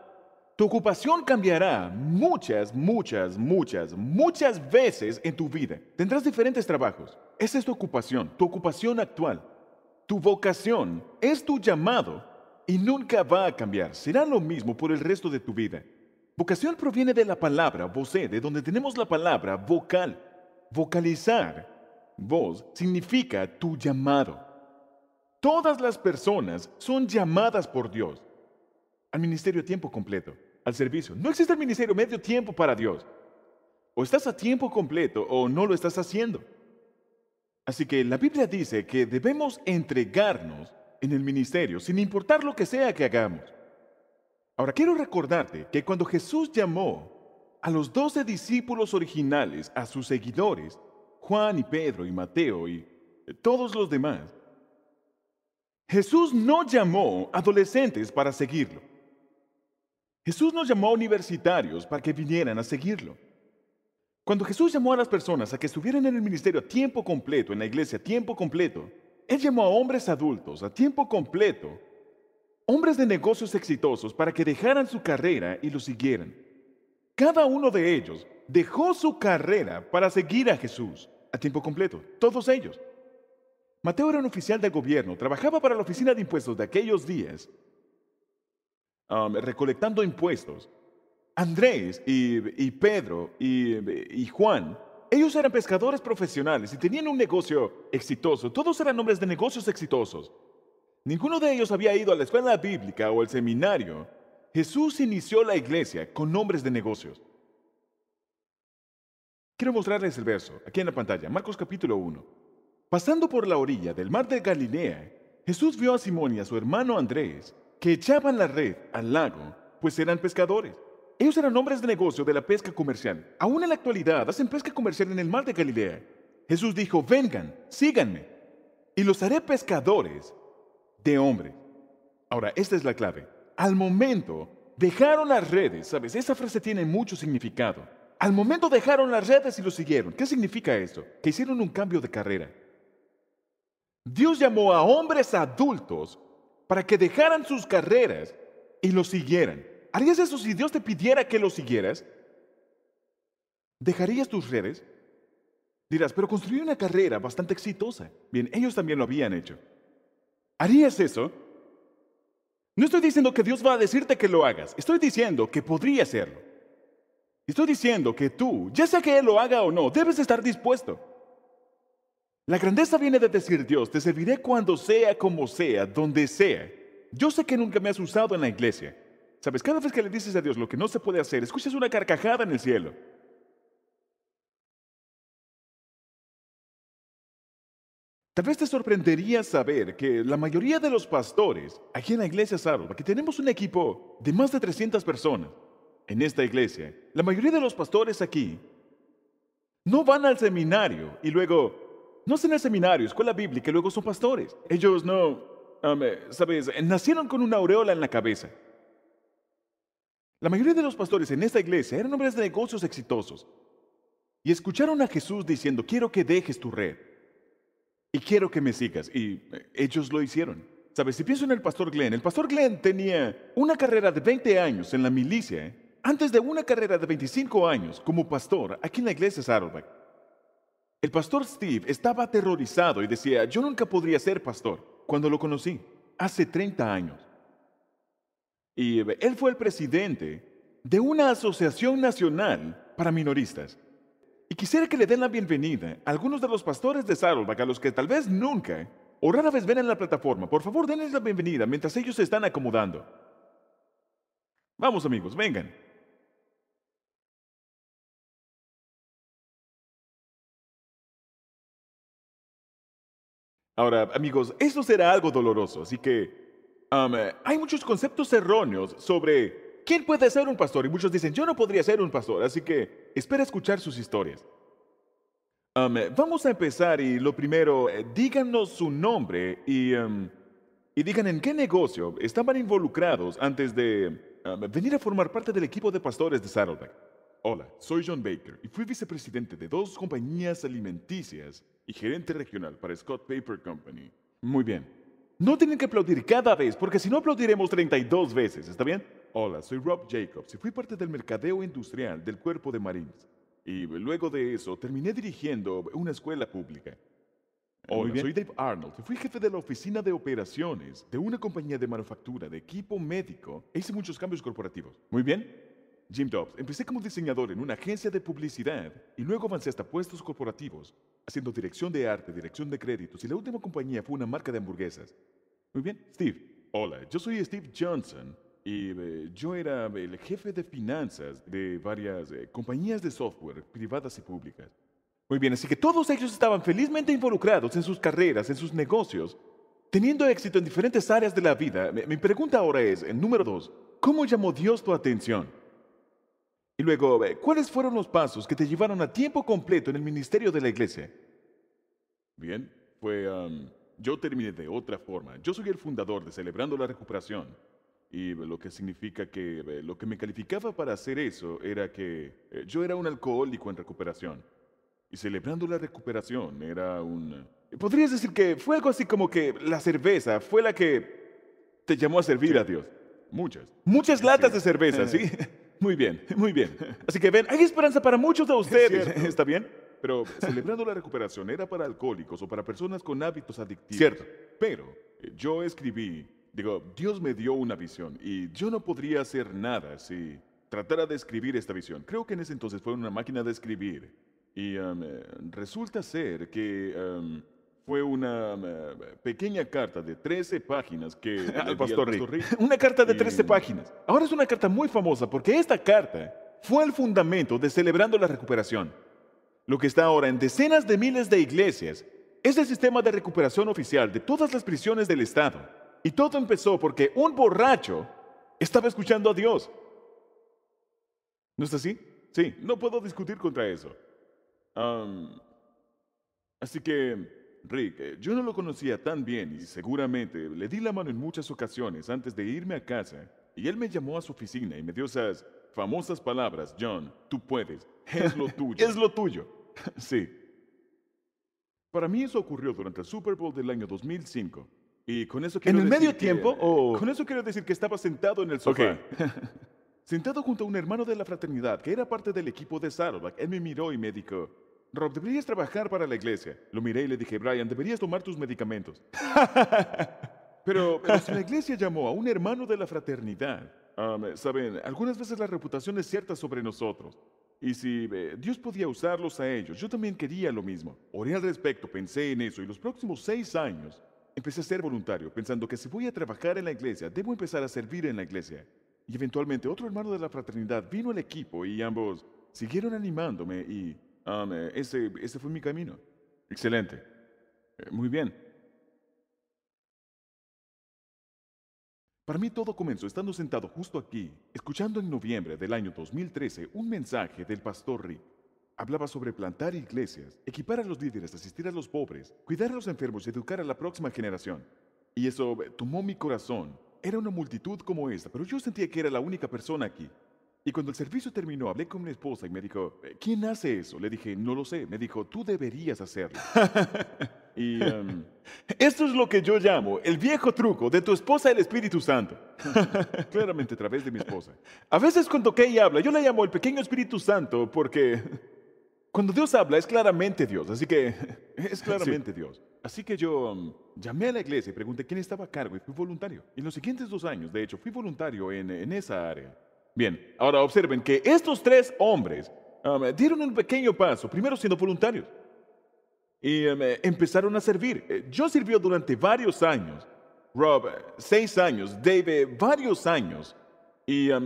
Tu ocupación cambiará muchas, muchas, muchas, muchas veces en tu vida. Tendrás diferentes trabajos. Esa es tu ocupación, tu ocupación actual. Tu vocación es tu llamado y nunca va a cambiar. Será lo mismo por el resto de tu vida. Vocación proviene de la palabra vocé, de donde tenemos la palabra vocal. Vocalizar, voz, significa tu llamado. Todas las personas son llamadas por Dios al ministerio a tiempo completo, al servicio. No existe el ministerio medio tiempo para Dios. O estás a tiempo completo o no lo estás haciendo. Así que la Biblia dice que debemos entregarnos en el ministerio, sin importar lo que sea que hagamos. Ahora, quiero recordarte que cuando Jesús llamó a los doce discípulos originales, a sus seguidores, Juan y Pedro y Mateo y eh, todos los demás, Jesús no llamó adolescentes para seguirlo. Jesús no llamó universitarios para que vinieran a seguirlo. Cuando Jesús llamó a las personas a que estuvieran en el ministerio a tiempo completo, en la iglesia a tiempo completo, él llamó a hombres adultos a tiempo completo, hombres de negocios exitosos, para que dejaran su carrera y lo siguieran. Cada uno de ellos dejó su carrera para seguir a Jesús a tiempo completo, todos ellos. Mateo era un oficial del gobierno, trabajaba para la oficina de impuestos de aquellos días, um, recolectando impuestos. Andrés y, Pedro y Juan ellos eran pescadores profesionales y tenían un negocio exitoso. Todos eran hombres de negocios exitosos. Ninguno de ellos había ido a la escuela bíblica o al seminario. Jesús inició la iglesia con hombres de negocios. Quiero mostrarles el verso, aquí en la pantalla, Marcos capítulo 1. Pasando por la orilla del mar de Galilea, Jesús vio a Simón y a su hermano Andrés, que echaban la red al lago, pues eran pescadores. Ellos eran hombres de negocio de la pesca comercial. Aún en la actualidad hacen pesca comercial en el mar de Galilea. Jesús dijo, vengan, síganme, y los haré pescadores de hombre. Ahora, esta es la clave. Al momento, dejaron las redes, ¿sabes? Esa frase tiene mucho significado. Al momento dejaron las redes y lo siguieron. ¿Qué significa esto? Que hicieron un cambio de carrera. Dios llamó a hombres adultos para que dejaran sus carreras y lo siguieran. ¿Harías eso si Dios te pidiera que lo siguieras? ¿Dejarías tus redes? Dirás, pero construí una carrera bastante exitosa. Bien, ellos también lo habían hecho. ¿Harías eso? No estoy diciendo que Dios va a decirte que lo hagas. Estoy diciendo que podría hacerlo. Estoy diciendo que tú, ya sea que Él lo haga o no, debes estar dispuesto. La grandeza viene de decir Dios, te serviré cuando sea, como sea, donde sea. Yo sé que nunca me has usado en la iglesia. Sabes, cada vez que le dices a Dios lo que no se puede hacer, escuchas una carcajada en el cielo. Tal vez te sorprendería saber que la mayoría de los pastores aquí en la iglesia Sabbath, que tenemos un equipo de más de 300 personas en esta iglesia, la mayoría de los pastores aquí no van al seminario y luego no hacen el seminario, escuela bíblica y luego son pastores. Ellos no, um, eh, sabes, nacieron con una aureola en la cabeza. La mayoría de los pastores en esta iglesia eran hombres de negocios exitosos y escucharon a Jesús diciendo, quiero que dejes tu red y quiero que me sigas. Y eh, ellos lo hicieron. Sabes, si pienso en el pastor Glenn, el pastor Glenn tenía una carrera de 20 años en la milicia, ¿eh? antes de una carrera de 25 años como pastor aquí en la iglesia Saddleback. El pastor Steve estaba aterrorizado y decía, yo nunca podría ser pastor cuando lo conocí, hace 30 años. Y él fue el presidente de una asociación nacional para minoristas. Y quisiera que le den la bienvenida a algunos de los pastores de Saddleback, a los que tal vez nunca o rara vez ven en la plataforma. Por favor, denles la bienvenida mientras ellos se están acomodando. Vamos amigos, vengan. Ahora, amigos, esto será algo doloroso, así que eh, hay muchos conceptos erróneos sobre quién puede ser un pastor y muchos dicen, yo no podría ser un pastor, así que espera escuchar sus historias. Eh, vamos a empezar y lo primero, eh, díganos su nombre y, digan en qué negocio estaban involucrados antes de venir a formar parte del equipo de pastores de Saddleback. Hola, soy John Baker y fui vicepresidente de dos compañías alimenticias y gerente regional para Scott Paper Company. Muy bien, no tienen que aplaudir cada vez, porque si no aplaudiremos 32 veces, ¿está bien? Hola, soy Rob Jacobs y fui parte del mercadeo industrial del Cuerpo de Marines. Y luego de eso terminé dirigiendo una escuela pública. soy Dave Arnold y fui jefe de la oficina de operaciones de una compañía de manufactura de equipo médico e hice muchos cambios corporativos. Muy bien. Jim Dobbs, empecé como diseñador en una agencia de publicidad y luego avancé hasta puestos corporativos, haciendo dirección de arte, dirección de créditos y la última compañía fue una marca de hamburguesas. Muy bien, Steve. Hola, yo soy Steve Johnson y eh, yo era el jefe de finanzas de varias eh, compañías de software privadas y públicas. Muy bien, así que todos ellos estaban felizmente involucrados en sus carreras, en sus negocios, teniendo éxito en diferentes áreas de la vida. Mi pregunta ahora es, número dos, ¿cómo llamó Dios tu atención? Y luego, ¿cuáles fueron los pasos que te llevaron a tiempo completo en el ministerio de la iglesia? Bien, pues, yo terminé de otra forma. Yo soy el fundador de Celebrando la Recuperación. Y lo que significa que lo que me calificaba para hacer eso era que eh, yo era un alcohólico en recuperación. Y celebrando la recuperación era un... Eh, podrías decir que fue algo así como que la cerveza fue la que te llamó a servir a Dios. Muchas. Muchas latas de cerveza, ¿sí? Muy bien, muy bien. Así que ven, hay esperanza para muchos de ustedes. ¿Está bien? Pero celebrando la recuperación era para alcohólicos o para personas con hábitos adictivos. Cierto. Pero eh, yo escribí, digo, Dios me dio una visión y yo no podría hacer nada si tratara de escribir esta visión. Creo que en ese entonces fue una máquina de escribir. Y um, eh, resulta ser que... Um, fue una eh, pequeña carta de 13 páginas que... el pastor, pastor Rick. Una carta de 13 eh, páginas. Ahora es una carta muy famosa porque esta carta fue el fundamento de Celebrando la Recuperación. Lo que está ahora en decenas de miles de iglesias es el sistema de recuperación oficial de todas las prisiones del Estado. Y todo empezó porque un borracho estaba escuchando a Dios. ¿No es así? Sí, no puedo discutir contra eso. así que Rick, yo no lo conocía tan bien y seguramente le di la mano en muchas ocasiones antes de irme a casa y él me llamó a su oficina y me dio esas famosas palabras, John, tú puedes, es lo tuyo. es lo tuyo. sí. Para mí eso ocurrió durante el Super Bowl del año 2005. Y con eso quiero ¿En el medio tiempo Con eso quiero decir que estaba sentado en el sofá. sentado junto a un hermano de la fraternidad que era parte del equipo de Saddleback. Él me miró y me dijo, Rob, deberías trabajar para la iglesia. Lo miré y le dije, Brian, deberías tomar tus medicamentos. pero, la iglesia llamó a un hermano de la fraternidad, saben, algunas veces la reputación es cierta sobre nosotros. Y si eh, Dios podía usarlos a ellos, yo también quería lo mismo. Oré al respecto, pensé en eso y los próximos seis años empecé a ser voluntario, pensando que si voy a trabajar en la iglesia, debo empezar a servir en la iglesia. Y eventualmente otro hermano de la fraternidad vino al equipo y ambos siguieron animándome y Ah, ese, ese fue mi camino. Excelente. Eh, muy bien. Para mí todo comenzó estando sentado justo aquí, escuchando en noviembre del año 2013 un mensaje del pastor Rick. Hablaba sobre plantar iglesias, equipar a los líderes, asistir a los pobres, cuidar a los enfermos y educar a la próxima generación. Y eso eh, tomó mi corazón. Era una multitud como esta, pero yo sentía que era la única persona aquí. Y cuando el servicio terminó, hablé con mi esposa y me dijo, eh, ¿quién hace eso? Le dije, no lo sé. Me dijo, tú deberías hacerlo. y em, esto es lo que yo llamo el viejo truco de tu esposa el Espíritu Santo. Claramente a través de mi esposa. A veces cuando Kay habla, yo la llamo el pequeño Espíritu Santo porque cuando Dios habla es claramente Dios. Así que es claramente Dios. Así que yo em, llamé a la iglesia y pregunté quién estaba a cargo y fui voluntario. En los siguientes dos años, de hecho, fui voluntario en, en esa área. Bien, ahora observen que estos tres hombres um, dieron un pequeño paso, primero siendo voluntarios, y um, eh, empezaron a servir. Eh, yo sirvió durante varios años, Rob eh, seis años, Dave varios años, y um,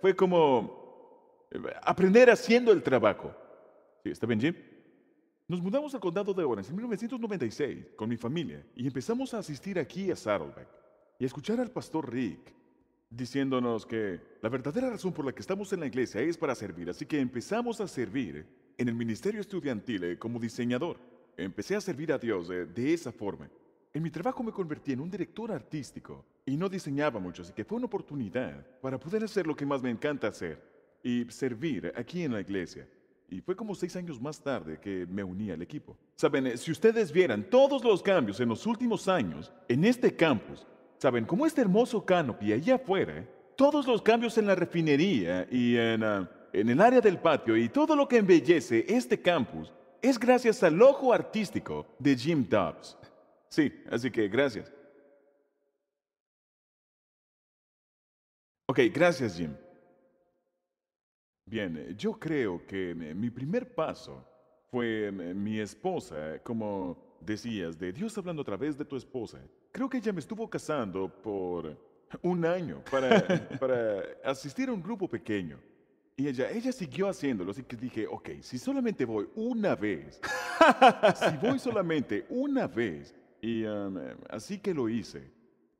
fue como aprender haciendo el trabajo. ¿Está bien, Jim? Nos mudamos al condado de Orange en 1996 con mi familia y empezamos a asistir aquí a Saddleback y a escuchar al pastor Rick diciéndonos que la verdadera razón por la que estamos en la iglesia es para servir, así que empezamos a servir en el ministerio estudiantil eh, como diseñador. Empecé a servir a Dios eh, de, esa forma. En mi trabajo me convertí en un director artístico y no diseñaba mucho, así que fue una oportunidad para poder hacer lo que más me encanta hacer y servir aquí en la iglesia. Y fue como seis años más tarde que me uní al equipo. Saben, eh, si ustedes vieran todos los cambios en los últimos años en este campus, Saben, como este hermoso canopy allá afuera, eh? todos los cambios en la refinería y en, ah, en el área del patio y todo lo que embellece este campus es gracias al ojo artístico de Jim Dobbs. Sí, así que gracias. Ok, gracias Jim. Bien, eh, yo creo que eh, mi primer paso fue mi esposa como Decías de Dios hablando a través de tu esposa. Creo que ella me estuvo casando por un año para, para asistir a un grupo pequeño. Y ella, ella siguió haciéndolo, así que dije, ok, si solamente voy una vez, si voy solamente una vez, y um, así que lo hice.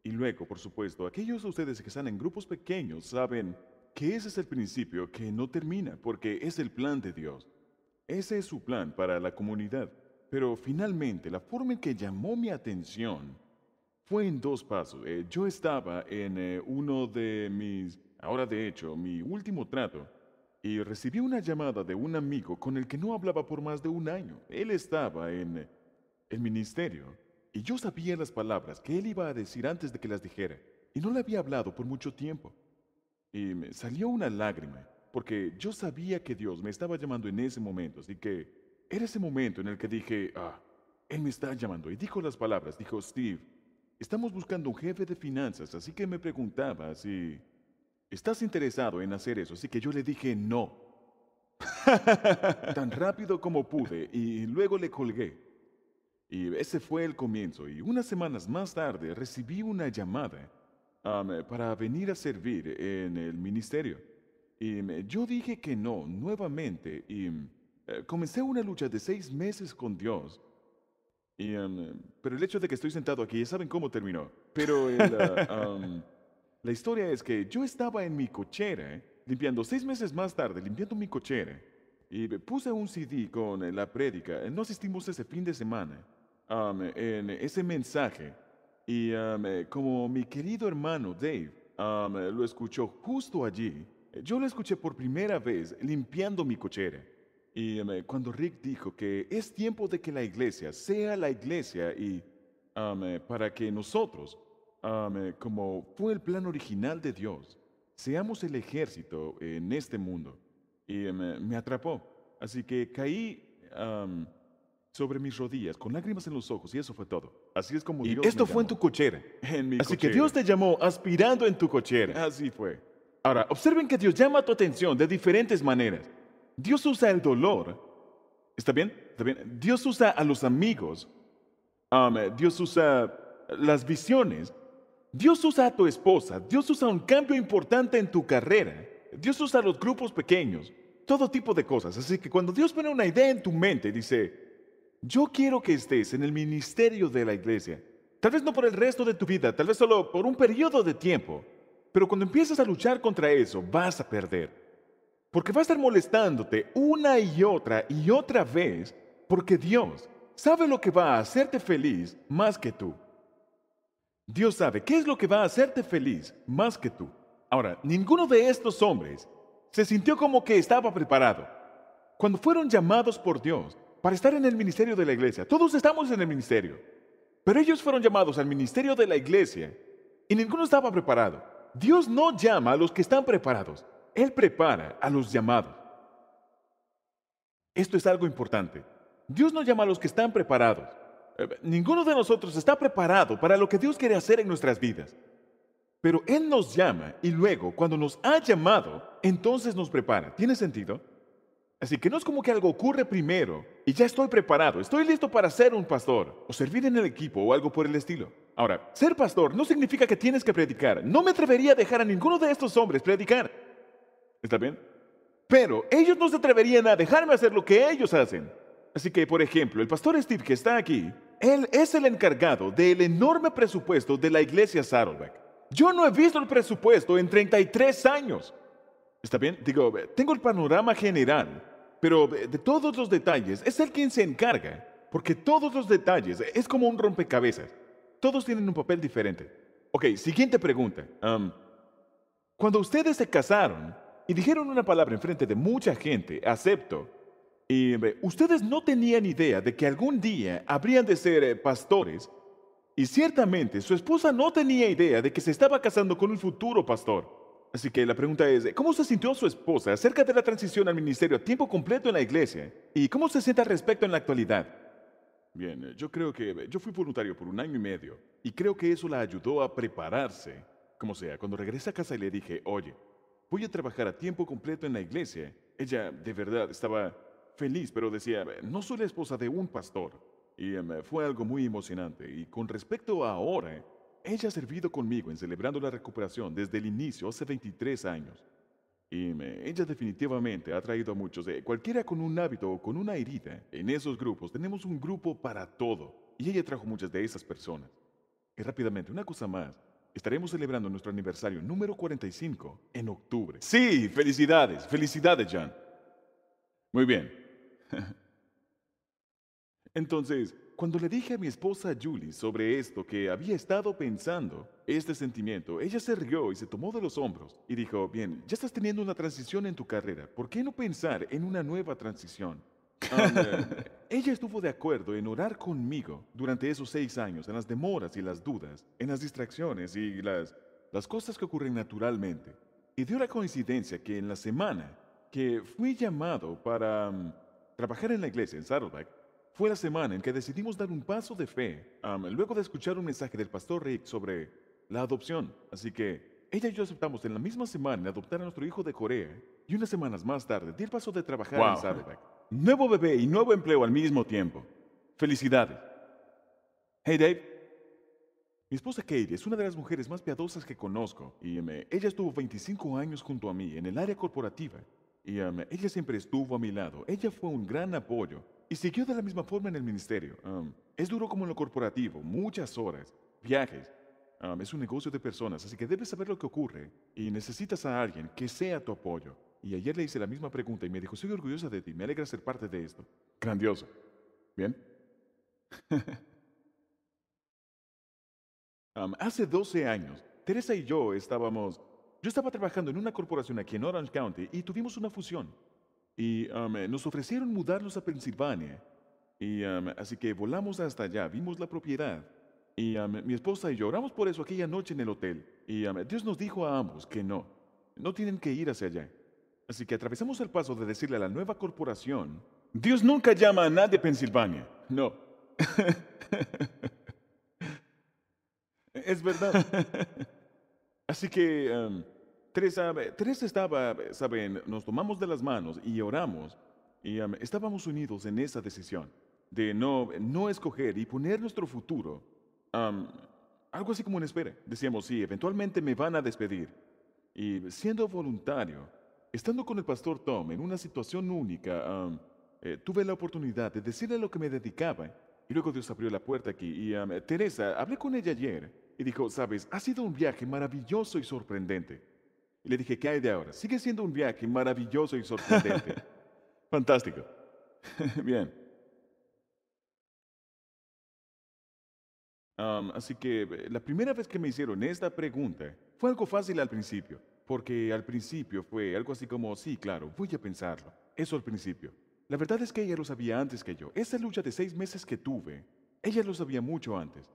Y luego, por supuesto, aquellos de ustedes que están en grupos pequeños saben que ese es el principio que no termina, porque es el plan de Dios. Ese es su plan para la comunidad. Pero finalmente, la forma en que llamó mi atención fue en dos pasos. Eh, yo estaba en eh, uno de mis, ahora de hecho, mi último trato, y recibí una llamada de un amigo con el que no hablaba por más de un año. Él estaba en el ministerio, y yo sabía las palabras que él iba a decir antes de que las dijera, y no le había hablado por mucho tiempo. Y me salió una lágrima, porque yo sabía que Dios me estaba llamando en ese momento, así que era ese momento en el que dije, ah, él me está llamando. Y dijo las palabras, dijo, Steve, estamos buscando un jefe de finanzas, así que me preguntaba si... ¿Estás interesado en hacer eso? Así que yo le dije no. Tan rápido como pude y luego le colgué. Y ese fue el comienzo y unas semanas más tarde recibí una llamada para venir a servir en el ministerio. Y yo dije que no nuevamente y eh, comencé una lucha de seis meses con Dios. Em, pero el hecho de que estoy sentado aquí, saben cómo terminó. Pero ah, la historia es que yo estaba en mi cochera, eh, limpiando seis meses más tarde, limpiando mi cochera. Y puse un CD con eh, la prédica. No asistimos ese fin de semana en ese mensaje. Y como mi querido hermano Dave lo escuchó justo allí, yo lo escuché por primera vez limpiando mi cochera. Y cuando Rick dijo que es tiempo de que la iglesia sea la iglesia y para que nosotros, como fue el plan original de Dios, seamos el ejército en este mundo. Y me atrapó. Así que caí sobre mis rodillas, con lágrimas en los ojos, y eso fue todo. Así es como y Esto fue en tu cochera. En mi Así que Dios te llamó aspirando en tu cochera. Así fue. Ahora, observen que Dios llama tu atención de diferentes maneras. Dios usa el dolor. ¿Está bien? Dios usa a los amigos. Um, eh, Dios usa las visiones. Dios usa a tu esposa. Dios usa un cambio importante en tu carrera. Dios usa a los grupos pequeños. Todo tipo de cosas. Así que cuando Dios pone una idea en tu mente, y dice, yo quiero que estés en el ministerio de la iglesia. Tal vez no por el resto de tu vida, tal vez solo por un periodo de tiempo. Pero cuando empiezas a luchar contra eso, vas a perder. Porque va a estar molestándote una y otra y otra vez, porque Dios sabe lo que va a hacerte feliz más que tú. Dios sabe qué es lo que va a hacerte feliz más que tú. Ahora, ninguno de estos hombres se sintió como que estaba preparado. Cuando fueron llamados por Dios para estar en el ministerio de la iglesia, todos estamos en el ministerio, pero ellos fueron llamados al ministerio de la iglesia y ninguno estaba preparado. Dios no llama a los que están preparados, él prepara a los llamados. Esto es algo importante. Dios no llama a los que están preparados. Eh, ninguno de nosotros está preparado para lo que Dios quiere hacer en nuestras vidas. Pero Él nos llama y luego, cuando nos ha llamado, entonces nos prepara. ¿Tiene sentido? Así que no es como que algo ocurre primero y ya estoy preparado, estoy listo para ser un pastor o servir en el equipo o algo por el estilo. Ahora, ser pastor no significa que tienes que predicar. No me atrevería a dejar a ninguno de estos hombres predicar. ¿Está bien? Pero ellos no se atreverían a dejarme hacer lo que ellos hacen. Así que, por ejemplo, el pastor Steve que está aquí, él es el encargado del enorme presupuesto de la iglesia Saddleback. Yo no he visto el presupuesto en 33 años. ¿Está bien? Digo, eh, tengo el panorama general, pero eh, de todos los detalles es él quien se encarga, porque todos los detalles eh, es como un rompecabezas. Todos tienen un papel diferente. Ok, siguiente pregunta. cuando ustedes se casaron, y dijeron una palabra en enfrente de mucha gente, acepto. Y ustedes no tenían idea de que algún día habrían de ser eh, pastores. Y ciertamente su esposa no tenía idea de que se estaba casando con un futuro pastor. Así que la pregunta es, ¿cómo se sintió su esposa acerca de la transición al ministerio a tiempo completo en la iglesia? ¿Y cómo se siente al respecto en la actualidad? Bien, eh, yo creo que yo fui voluntario por un año y medio y creo que eso la ayudó a prepararse. Como sea, cuando regresé a casa y le dije, oye, voy a trabajar a tiempo completo en la iglesia. Ella de verdad estaba feliz, pero decía, no soy la esposa de un pastor. Y em, fue algo muy emocionante. Y con respecto a ahora, ella ha servido conmigo en celebrando la recuperación desde el inicio, hace 23 años. Y em, ella definitivamente ha traído a muchos, eh, cualquiera con un hábito o con una herida. En esos grupos tenemos un grupo para todo. Y ella trajo muchas de esas personas. Y rápidamente, una cosa más. Estaremos celebrando nuestro aniversario número 45 en octubre. Sí, felicidades, felicidades, Jan. Muy bien. Entonces, cuando le dije a mi esposa Julie sobre esto que había estado pensando, este sentimiento, ella se rió y se tomó de los hombros y dijo, bien, ya estás teniendo una transición en tu carrera, ¿por qué no pensar en una nueva transición? Ella estuvo de acuerdo en orar conmigo durante esos seis años, en las demoras y las dudas, en las distracciones y las, las cosas que ocurren naturalmente. Y dio la coincidencia que en la semana que fui llamado para mm, trabajar en la iglesia en Saddleback, fue la semana en que decidimos dar un paso de fe, luego de escuchar un mensaje del pastor Rick sobre la adopción. Así que ella y yo aceptamos en la misma semana adoptar a nuestro hijo de Corea y unas semanas más tarde di el paso de trabajar en Saddleback. Nuevo bebé y nuevo empleo al mismo tiempo. Felicidades. Hey Dave, mi esposa Katie es una de las mujeres más piadosas que conozco y em, ella estuvo 25 años junto a mí en el área corporativa y em, ella siempre estuvo a mi lado. Ella fue un gran apoyo y siguió de la misma forma en el ministerio. Em, es duro como en lo corporativo, muchas horas, viajes. es un negocio de personas, así que debes saber lo que ocurre y necesitas a alguien que sea tu apoyo. Y ayer le hice la misma pregunta y me dijo, soy orgullosa de ti, me alegra ser parte de esto. Grandioso. ¿Bien? hace 12 años, Teresa y yo estábamos... Yo estaba trabajando en una corporación aquí en Orange County y tuvimos una fusión. Y eh, nos ofrecieron mudarnos a Pensilvania. Y así que volamos hasta allá, vimos la propiedad. Y mi esposa y yo oramos por eso aquella noche en el hotel. Y Dios nos dijo a ambos que no, no tienen que ir hacia allá. Así que atravesamos el paso de decirle a la nueva corporación, Dios nunca llama a nadie a Pensilvania. No. es verdad. Así que um, Teresa, estaba, saben, nos tomamos de las manos y oramos y em, estábamos unidos en esa decisión de no, escoger y poner nuestro futuro. Em, algo así como en espera. Decíamos, sí, eventualmente me van a despedir. Y siendo voluntario, Estando con el pastor Tom en una situación única, eh, tuve la oportunidad de decirle lo que me dedicaba. Y luego Dios abrió la puerta aquí. Y eh, Teresa, hablé con ella ayer y dijo, sabes, ha sido un viaje maravilloso y sorprendente. Y le dije, ¿qué hay de ahora? Sigue siendo un viaje maravilloso y sorprendente. Fantástico. Bien. así que eh, la primera vez que me hicieron esta pregunta fue algo fácil al principio. Porque al principio fue algo así como, sí, claro, voy a pensarlo. Eso al principio. La verdad es que ella lo sabía antes que yo. Esa lucha de seis meses que tuve, ella lo sabía mucho antes.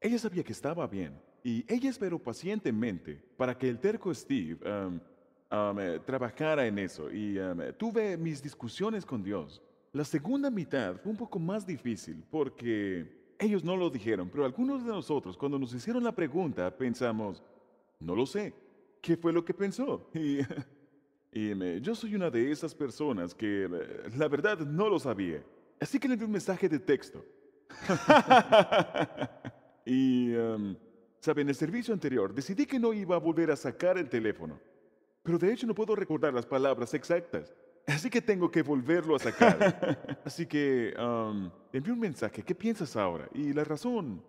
Ella sabía que estaba bien. Y ella esperó pacientemente para que el terco Steve em, em, eh, trabajara en eso. Y em, tuve mis discusiones con Dios. La segunda mitad fue un poco más difícil porque ellos no lo dijeron, pero algunos de nosotros cuando nos hicieron la pregunta pensamos, no lo sé, qué fue lo que pensó. Y, yo soy una de esas personas que eh, la verdad no lo sabía. Así que le envié un mensaje de texto. y, em, ¿saben? En el servicio anterior decidí que no iba a volver a sacar el teléfono. Pero de hecho no puedo recordar las palabras exactas. Así que tengo que volverlo a sacar. Así que um, envié un mensaje. ¿Qué piensas ahora? Y la razón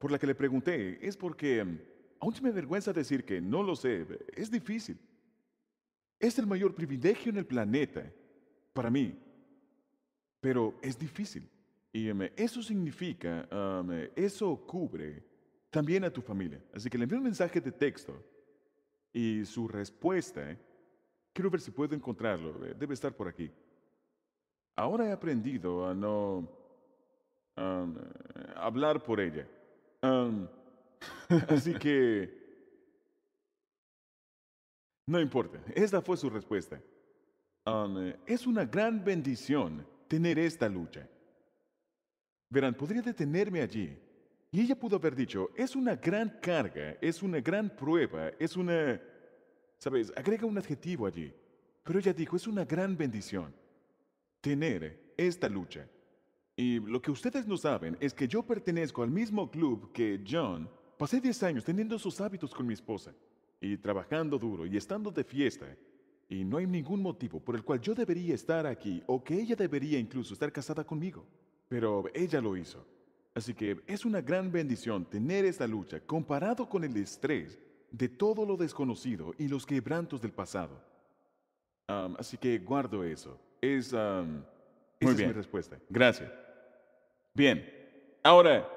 por la que le pregunté es porque em, Aún si me avergüenza decir que no lo sé, es difícil. Es el mayor privilegio en el planeta para mí, pero es difícil. Y em, eso significa, eso cubre también a tu familia. Así que le envío un mensaje de texto y su respuesta, quiero ver si puedo encontrarlo, eh, debe estar por aquí. Ahora he aprendido a no hablar por ella. Así que... No importa, esta fue su respuesta. Um, es una gran bendición tener esta lucha. Verán, podría detenerme allí. Y ella pudo haber dicho, es una gran carga, es una gran prueba, es una... ¿Sabes? Agrega un adjetivo allí. Pero ella dijo, es una gran bendición tener esta lucha. Y lo que ustedes no saben es que yo pertenezco al mismo club que John Pasé 10 años teniendo esos hábitos con mi esposa, y trabajando duro y estando de fiesta, y no hay ningún motivo por el cual yo debería estar aquí o que ella debería incluso estar casada conmigo. Pero ella lo hizo. Así que es una gran bendición tener esta lucha comparado con el estrés de todo lo desconocido y los quebrantos del pasado. así que guardo eso. esa es mi respuesta. Gracias. Bien. Ahora,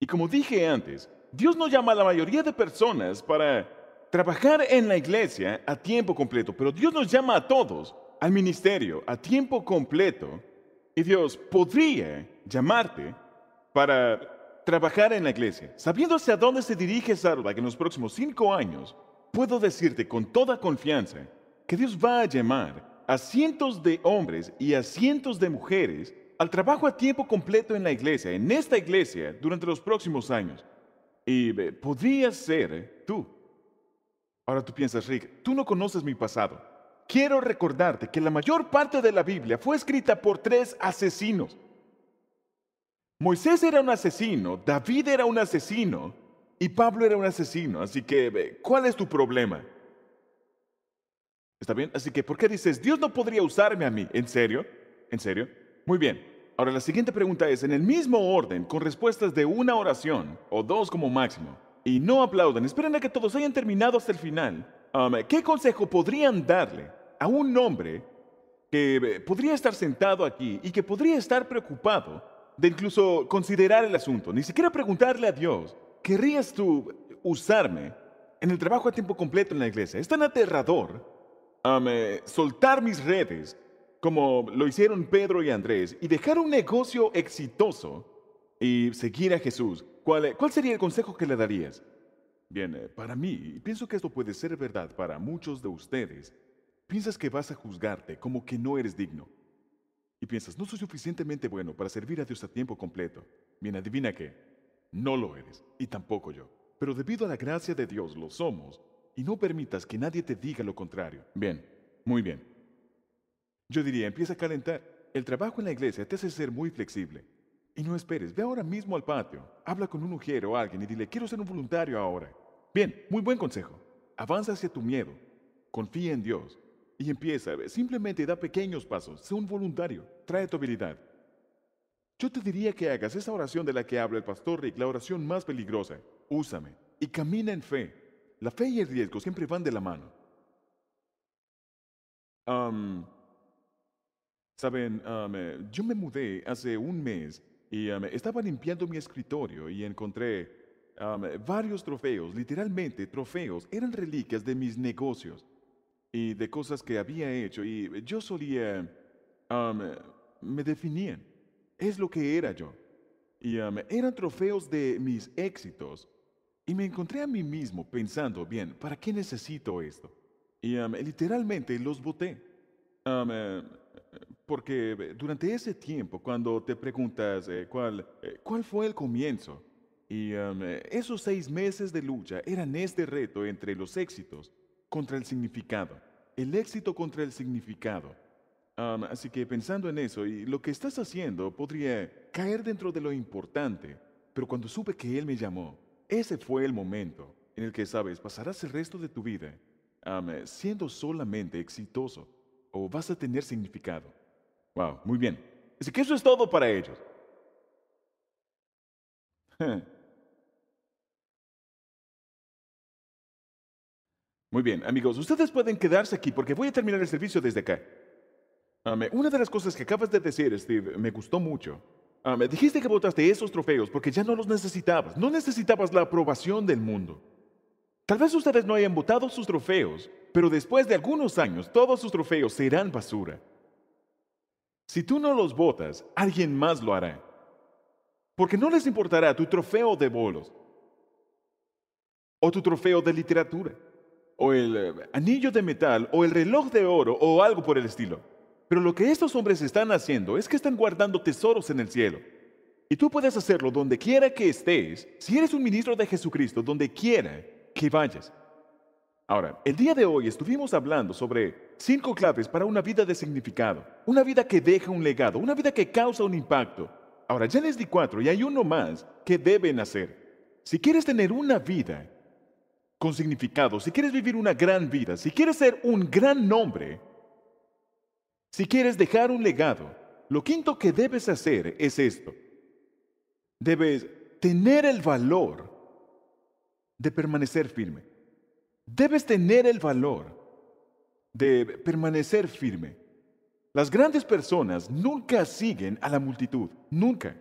Y como dije antes, Dios no llama a la mayoría de personas para trabajar en la iglesia a tiempo completo, pero Dios nos llama a todos al ministerio a tiempo completo y Dios podría llamarte para trabajar en la iglesia. sabiéndose a dónde se dirige Que en los próximos cinco años, puedo decirte con toda confianza que Dios va a llamar a cientos de hombres y a cientos de mujeres al trabajo a tiempo completo en la iglesia, en esta iglesia, durante los próximos años. Y eh, ser tú. Ahora tú piensas, Rick, tú no conoces mi pasado. Quiero recordarte que la mayor parte de la Biblia fue escrita por tres asesinos. Moisés era un asesino, David era un asesino y Pablo era un asesino. Así que, ¿cuál es tu problema? ¿Está bien? Así que, ¿por qué dices, Dios no podría usarme a mí? ¿En serio? ¿En serio? Muy bien. Ahora la siguiente pregunta es en el mismo orden, con respuestas de una oración o dos como máximo. Y no aplaudan, esperen a que todos hayan terminado hasta el final. Um, ¿Qué consejo podrían darle a un hombre que eh, podría estar sentado aquí y que podría estar preocupado de incluso considerar el asunto, ni siquiera preguntarle a Dios, ¿querrías tú usarme en el trabajo a tiempo completo en la iglesia? Es tan aterrador um, eh, soltar mis redes como lo hicieron Pedro y Andrés, y dejar un negocio exitoso y seguir a Jesús, ¿cuál, sería el consejo que le darías? Bien, eh, para mí, y pienso que esto puede ser verdad para muchos de ustedes. Piensas que vas a juzgarte como que no eres digno. Y piensas, no soy suficientemente bueno para servir a Dios a tiempo completo. Bien, adivina qué. No lo eres, y tampoco yo. Pero debido a la gracia de Dios lo somos, y no permitas que nadie te diga lo contrario. Bien, muy bien. Yo diría, empieza a calentar. El trabajo en la iglesia te hace ser muy flexible. Y no esperes, ve ahora mismo al patio, habla con un ojero o alguien y dile, quiero ser un voluntario ahora. Bien, muy buen consejo. Avanza hacia tu miedo, confía en Dios y empieza, simplemente da pequeños pasos, sé un voluntario, trae tu habilidad. Yo te diría que hagas esa oración de la que habla el pastor Rick, la oración más peligrosa, úsame, y camina en fe. La fe y el riesgo siempre van de la mano. Saben, um, eh, yo me mudé hace un mes y um, estaba limpiando mi escritorio y encontré um, varios trofeos, literalmente trofeos, eran reliquias de mis negocios y de cosas que había hecho y yo solía, me definían, es lo que era yo. Y eran trofeos de mis éxitos y me encontré a mí mismo pensando, bien, ¿para qué necesito esto? Y literalmente los boté. Eh, porque eh, durante ese tiempo, cuando te preguntas eh, cuál, eh, cuál fue el comienzo, y um, esos seis meses de lucha eran este reto entre los éxitos contra el significado, el éxito contra el significado. Um, así que pensando en eso y lo que estás haciendo podría caer dentro de lo importante, pero cuando supe que él me llamó, ese fue el momento en el que, sabes, pasarás el resto de tu vida um, siendo solamente exitoso o vas a tener significado. Wow, muy bien. Así que eso es todo para ellos. Muy bien, amigos, ustedes pueden quedarse aquí porque voy a terminar el servicio desde acá. una de las cosas que acabas de decir, Steve, me gustó mucho. Me dijiste que votaste esos trofeos porque ya no los necesitabas. No necesitabas la aprobación del mundo. Tal vez ustedes no hayan votado sus trofeos, pero después de algunos años todos sus trofeos serán basura. Si tú no los botas, alguien más lo hará. Porque no les importará tu trofeo de bolos, o tu trofeo de literatura, o el eh, anillo de metal, o el reloj de oro, o algo por el estilo. Pero lo que estos hombres están haciendo es que están guardando tesoros en el cielo. Y tú puedes hacerlo donde quiera que estés, si eres un ministro de Jesucristo, donde quiera que vayas. Ahora, el día de hoy estuvimos hablando sobre cinco claves para una vida de significado, una vida que deja un legado, una vida que causa un impacto. Ahora, ya les di cuatro y hay uno más que deben hacer. Si quieres tener una vida con significado, si quieres vivir una gran vida, si quieres ser un gran nombre, si quieres dejar un legado, lo quinto que debes hacer es esto. Debes tener el valor de permanecer firme. Debes tener el valor de permanecer firme. Las grandes personas nunca siguen a la multitud, nunca.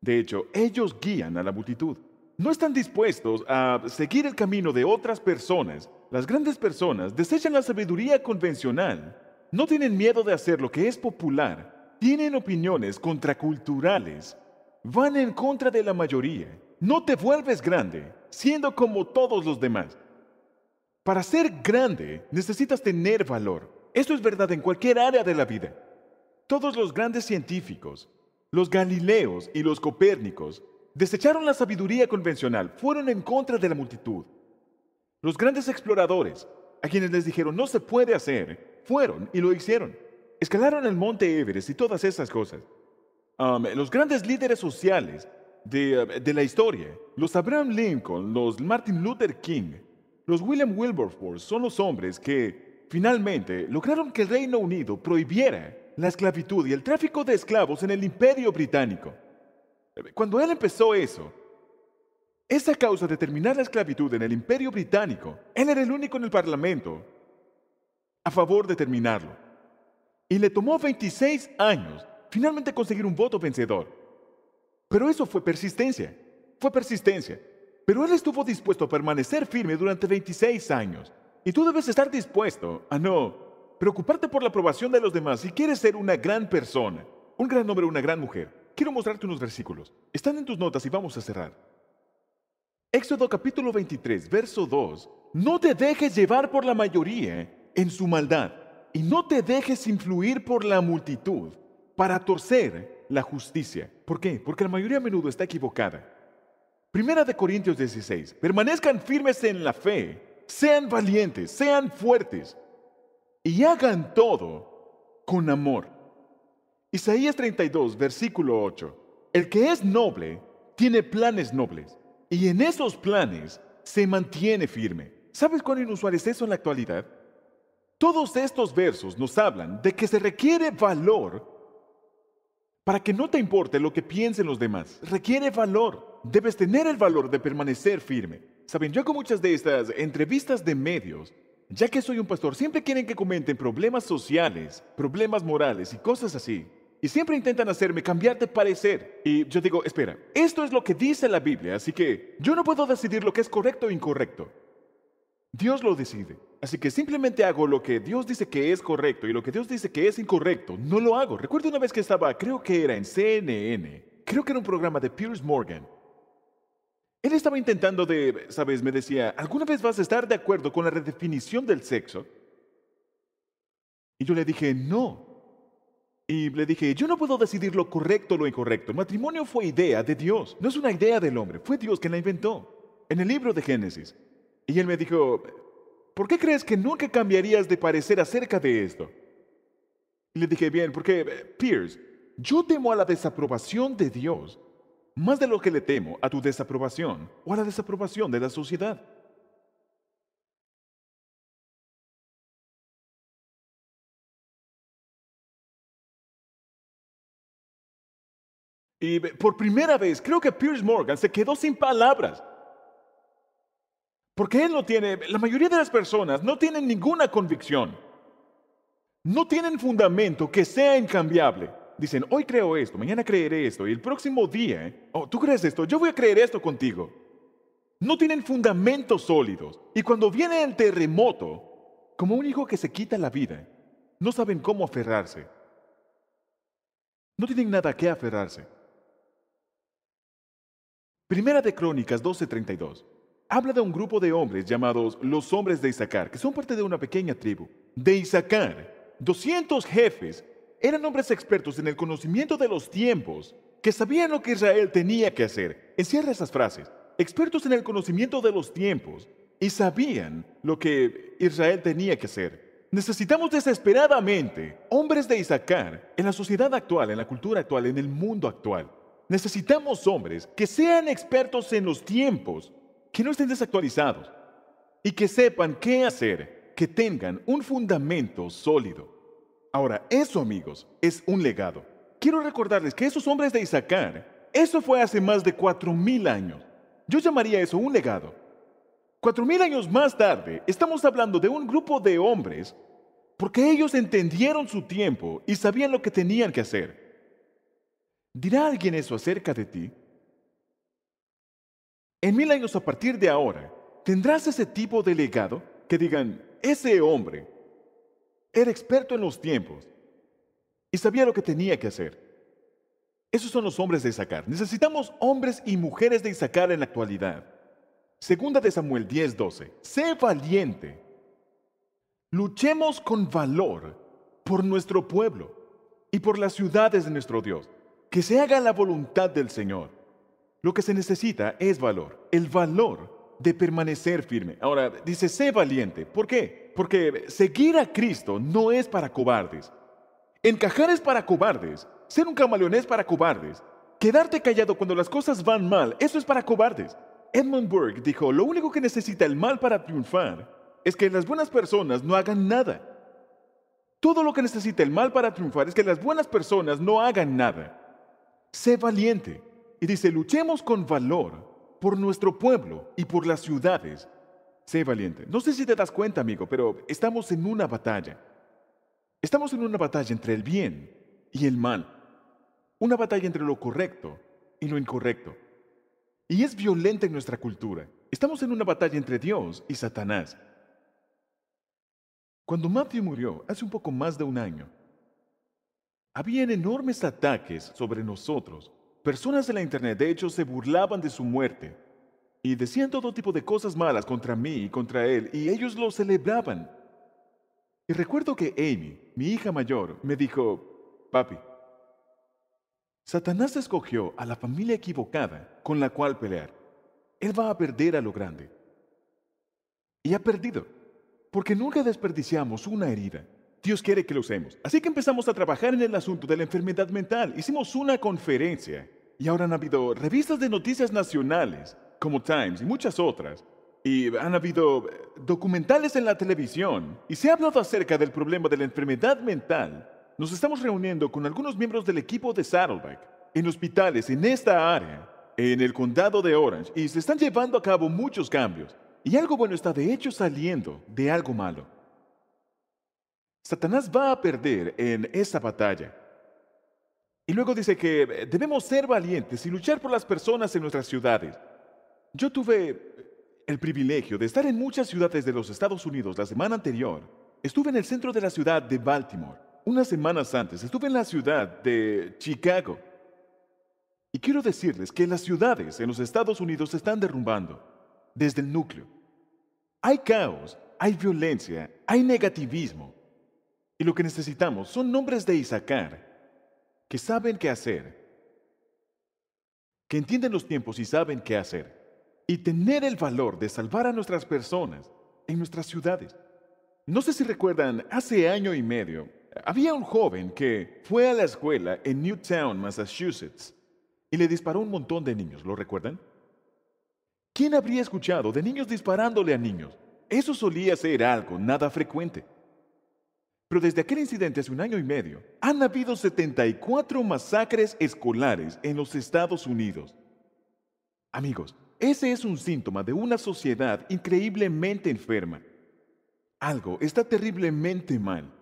De hecho, ellos guían a la multitud. No están dispuestos a seguir el camino de otras personas. Las grandes personas desechan la sabiduría convencional. No tienen miedo de hacer lo que es popular. Tienen opiniones contraculturales. Van en contra de la mayoría. No te vuelves grande, siendo como todos los demás. Para ser grande necesitas tener valor. Esto es verdad en cualquier área de la vida. Todos los grandes científicos, los Galileos y los Copérnicos, desecharon la sabiduría convencional, fueron en contra de la multitud. Los grandes exploradores, a quienes les dijeron no se puede hacer, fueron y lo hicieron. Escalaron el monte Everest y todas esas cosas. Um, los grandes líderes sociales uh, de la historia, los Abraham Lincoln, los Martin Luther King, los William Wilberforce son los hombres que, finalmente, lograron que el Reino Unido prohibiera la esclavitud y el tráfico de esclavos en el imperio británico. Cuando él empezó eso, esa causa de terminar la esclavitud en el imperio británico, él era el único en el Parlamento a favor de terminarlo. Y le tomó 26 años finalmente conseguir un voto vencedor. Pero eso fue persistencia, fue persistencia. Pero él estuvo dispuesto a permanecer firme durante 26 años. Y tú debes estar dispuesto a no preocuparte por la aprobación de los demás si quieres ser una gran persona, un gran hombre, una gran mujer. Quiero mostrarte unos versículos. Están en tus notas y vamos a cerrar. Éxodo capítulo 23, verso 2. No te dejes llevar por la mayoría en su maldad y no te dejes influir por la multitud para torcer la justicia. ¿Por qué? Porque la mayoría a menudo está equivocada. Primera de Corintios 16. Permanezcan firmes en la fe, sean valientes, sean fuertes y hagan todo con amor. Isaías 32, versículo 8. El que es noble tiene planes nobles y en esos planes se mantiene firme. ¿Sabes cuán inusual es eso en la actualidad? Todos estos versos nos hablan de que se requiere valor para que no te importe lo que piensen los demás. Requiere valor debes tener el valor de permanecer firme. Saben, yo hago muchas de estas entrevistas de medios, ya que soy un pastor, siempre quieren que comenten problemas sociales, problemas morales y cosas así. Y siempre intentan hacerme cambiar de parecer. Y yo digo, espera, esto es lo que dice la Biblia, así que yo no puedo decidir lo que es correcto o incorrecto. Dios lo decide. Así que simplemente hago lo que Dios dice que es correcto y lo que Dios dice que es incorrecto, no lo hago. Recuerdo una vez que estaba, creo que era en CNN, creo que era un programa de Pierce Morgan, él estaba intentando de, sabes, me decía, ¿alguna vez vas a estar de acuerdo con la redefinición del sexo? Y yo le dije, no. Y le dije, yo no puedo decidir lo correcto o lo incorrecto. El matrimonio fue idea de Dios, no es una idea del hombre, fue Dios quien la inventó, en el libro de Génesis. Y él me dijo, ¿por qué crees que nunca cambiarías de parecer acerca de esto? Y le dije, bien, porque, eh, Pierce, yo temo a la desaprobación de Dios más de lo que le temo a tu desaprobación o a la desaprobación de la sociedad. Y por primera vez, creo que Pierce Morgan se quedó sin palabras. Porque él no tiene, la mayoría de las personas no tienen ninguna convicción. No tienen fundamento que sea incambiable. Dicen, hoy creo esto, mañana creeré esto, y el próximo día, ¿eh? oh, tú crees esto, yo voy a creer esto contigo. No tienen fundamentos sólidos. Y cuando viene el terremoto, como un hijo que se quita la vida, no saben cómo aferrarse. No tienen nada qué aferrarse. Primera de Crónicas 12:32 habla de un grupo de hombres llamados los hombres de Isaacar, que son parte de una pequeña tribu. De Isaacar, 200 jefes eran hombres expertos en el conocimiento de los tiempos, que sabían lo que Israel tenía que hacer. Encierra esas frases. Expertos en el conocimiento de los tiempos, y sabían lo que Israel tenía que hacer. Necesitamos desesperadamente hombres de Isaacar en la sociedad actual, en la cultura actual, en el mundo actual. Necesitamos hombres que sean expertos en los tiempos, que no estén desactualizados y que sepan qué hacer, que tengan un fundamento sólido. Ahora, eso, amigos, es un legado. Quiero recordarles que esos hombres de Isaacar, eso fue hace más de 4.000 años. Yo llamaría eso un legado. 4.000 años más tarde, estamos hablando de un grupo de hombres porque ellos entendieron su tiempo y sabían lo que tenían que hacer. ¿Dirá alguien eso acerca de ti? En mil años a partir de ahora, ¿tendrás ese tipo de legado que digan, ese hombre era experto en los tiempos y sabía lo que tenía que hacer. Esos son los hombres de Isaacar. Necesitamos hombres y mujeres de Isaacar en la actualidad. Segunda de Samuel 10:12. Sé valiente. Luchemos con valor por nuestro pueblo y por las ciudades de nuestro Dios. Que se haga la voluntad del Señor. Lo que se necesita es valor. El valor de permanecer firme. Ahora, dice, sé valiente. ¿Por qué? Porque seguir a Cristo no es para cobardes. Encajar es para cobardes. Ser un camaleón es para cobardes. Quedarte callado cuando las cosas van mal, eso es para cobardes. Edmund Burke dijo, lo único que necesita el mal para triunfar es que las buenas personas no hagan nada. Todo lo que necesita el mal para triunfar es que las buenas personas no hagan nada. Sé valiente. Y dice, luchemos con valor por nuestro pueblo y por las ciudades. Sé valiente. No sé si te das cuenta, amigo, pero estamos en una batalla. Estamos en una batalla entre el bien y el mal. Una batalla entre lo correcto y lo incorrecto. Y es violenta en nuestra cultura. Estamos en una batalla entre Dios y Satanás. Cuando Matthew murió hace un poco más de un año, habían enormes ataques sobre nosotros Personas de la internet, de hecho, se burlaban de su muerte y decían todo tipo de cosas malas contra mí y contra él, y ellos lo celebraban. Y recuerdo que Amy, mi hija mayor, me dijo, papi, Satanás escogió a la familia equivocada con la cual pelear. Él va a perder a lo grande. Y ha perdido, porque nunca desperdiciamos una herida. Dios quiere que lo usemos. Así que empezamos a trabajar en el asunto de la enfermedad mental. Hicimos una conferencia y ahora han habido revistas de noticias nacionales, como Times y muchas otras. Y han habido eh, documentales en la televisión. Y se ha hablado acerca del problema de la enfermedad mental. Nos estamos reuniendo con algunos miembros del equipo de Saddleback en hospitales en esta área, en el condado de Orange, y se están llevando a cabo muchos cambios. Y algo bueno está de hecho saliendo de algo malo. Satanás va a perder en esa batalla. Y luego dice que eh, debemos ser valientes y luchar por las personas en nuestras ciudades. Yo tuve eh, el privilegio de estar en muchas ciudades de los Estados Unidos la semana anterior. Estuve en el centro de la ciudad de Baltimore. Unas semanas antes estuve en la ciudad de Chicago. Y quiero decirles que las ciudades en los Estados Unidos se están derrumbando desde el núcleo. Hay caos, hay violencia, hay negativismo, y lo que necesitamos son nombres de Isaacar que saben qué hacer, que entienden los tiempos y saben qué hacer, y tener el valor de salvar a nuestras personas en nuestras ciudades. No sé si recuerdan, hace año y medio había un joven que fue a la escuela en Newtown, Massachusetts, y le disparó un montón de niños, ¿lo recuerdan? ¿Quién habría escuchado de niños disparándole a niños? Eso solía ser algo nada frecuente. Pero desde aquel incidente hace un año y medio, han habido 74 masacres escolares en los Estados Unidos. Amigos, ese es un síntoma de una sociedad increíblemente enferma. Algo está terriblemente mal.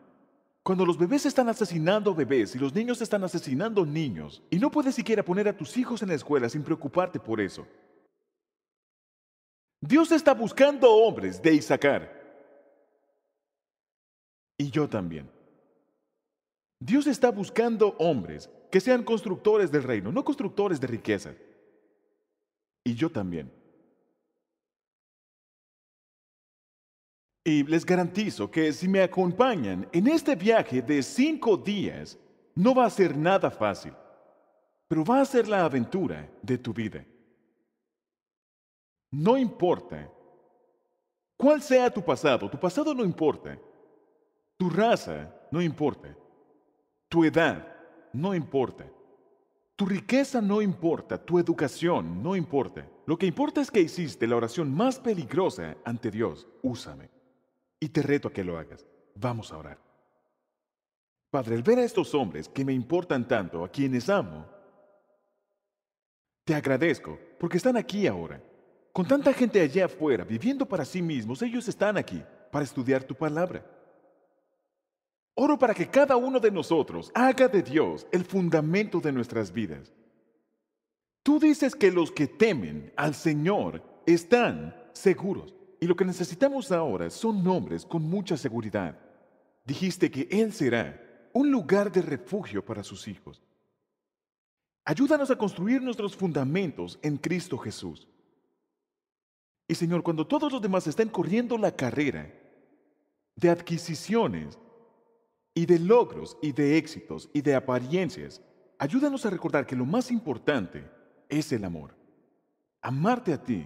Cuando los bebés están asesinando bebés y los niños están asesinando niños, y no puedes siquiera poner a tus hijos en la escuela sin preocuparte por eso. Dios está buscando hombres de Isaacar. Y yo también. Dios está buscando hombres que sean constructores del reino, no constructores de riqueza. Y yo también. Y les garantizo que si me acompañan en este viaje de cinco días, no va a ser nada fácil, pero va a ser la aventura de tu vida. No importa cuál sea tu pasado, tu pasado no importa. Tu raza no importa. Tu edad no importa. Tu riqueza no importa. Tu educación no importa. Lo que importa es que hiciste la oración más peligrosa ante Dios. Úsame. Y te reto a que lo hagas. Vamos a orar. Padre, al ver a estos hombres que me importan tanto, a quienes amo, te agradezco porque están aquí ahora. Con tanta gente allá afuera viviendo para sí mismos, ellos están aquí para estudiar tu palabra. Oro para que cada uno de nosotros haga de Dios el fundamento de nuestras vidas. Tú dices que los que temen al Señor están seguros. Y lo que necesitamos ahora son nombres con mucha seguridad. Dijiste que Él será un lugar de refugio para sus hijos. Ayúdanos a construir nuestros fundamentos en Cristo Jesús. Y Señor, cuando todos los demás estén corriendo la carrera de adquisiciones y de logros y de éxitos y de apariencias, ayúdanos a recordar que lo más importante es el amor. Amarte a ti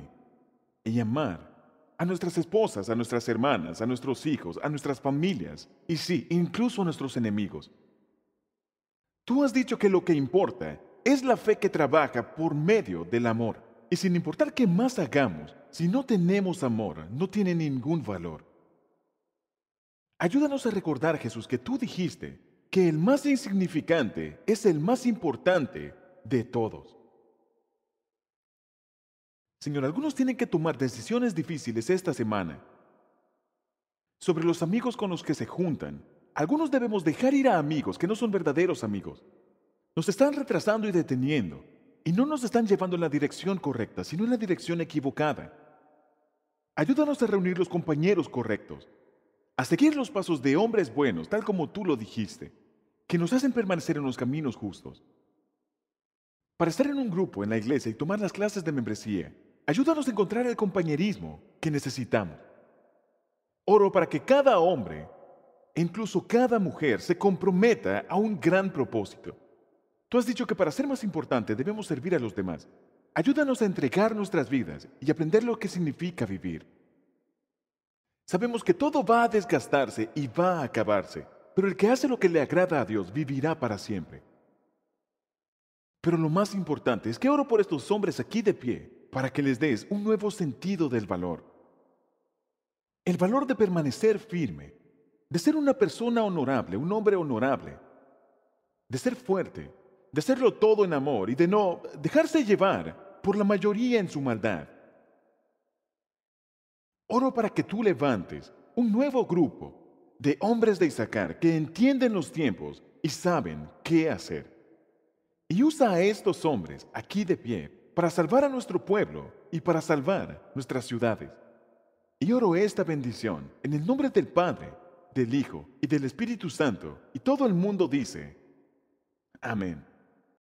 y amar a nuestras esposas, a nuestras hermanas, a nuestros hijos, a nuestras familias y sí, incluso a nuestros enemigos. Tú has dicho que lo que importa es la fe que trabaja por medio del amor. Y sin importar qué más hagamos, si no tenemos amor, no tiene ningún valor. Ayúdanos a recordar, Jesús, que tú dijiste que el más insignificante es el más importante de todos. Señor, algunos tienen que tomar decisiones difíciles esta semana. Sobre los amigos con los que se juntan, algunos debemos dejar ir a amigos que no son verdaderos amigos. Nos están retrasando y deteniendo, y no nos están llevando en la dirección correcta, sino en la dirección equivocada. Ayúdanos a reunir los compañeros correctos, a seguir los pasos de hombres buenos, tal como tú lo dijiste, que nos hacen permanecer en los caminos justos. Para estar en un grupo en la iglesia y tomar las clases de membresía, ayúdanos a encontrar el compañerismo que necesitamos. Oro para que cada hombre, e incluso cada mujer, se comprometa a un gran propósito. Tú has dicho que para ser más importante debemos servir a los demás. Ayúdanos a entregar nuestras vidas y aprender lo que significa vivir. Sabemos que todo va a desgastarse y va a acabarse, pero el que hace lo que le agrada a Dios vivirá para siempre. Pero lo más importante es que oro por estos hombres aquí de pie, para que les des un nuevo sentido del valor. El valor de permanecer firme, de ser una persona honorable, un hombre honorable, de ser fuerte, de hacerlo todo en amor y de no dejarse llevar por la mayoría en su maldad. Oro para que tú levantes un nuevo grupo de hombres de Isaacar que entienden los tiempos y saben qué hacer. Y usa a estos hombres aquí de pie para salvar a nuestro pueblo y para salvar nuestras ciudades. Y oro esta bendición en el nombre del Padre, del Hijo y del Espíritu Santo. Y todo el mundo dice, Amén.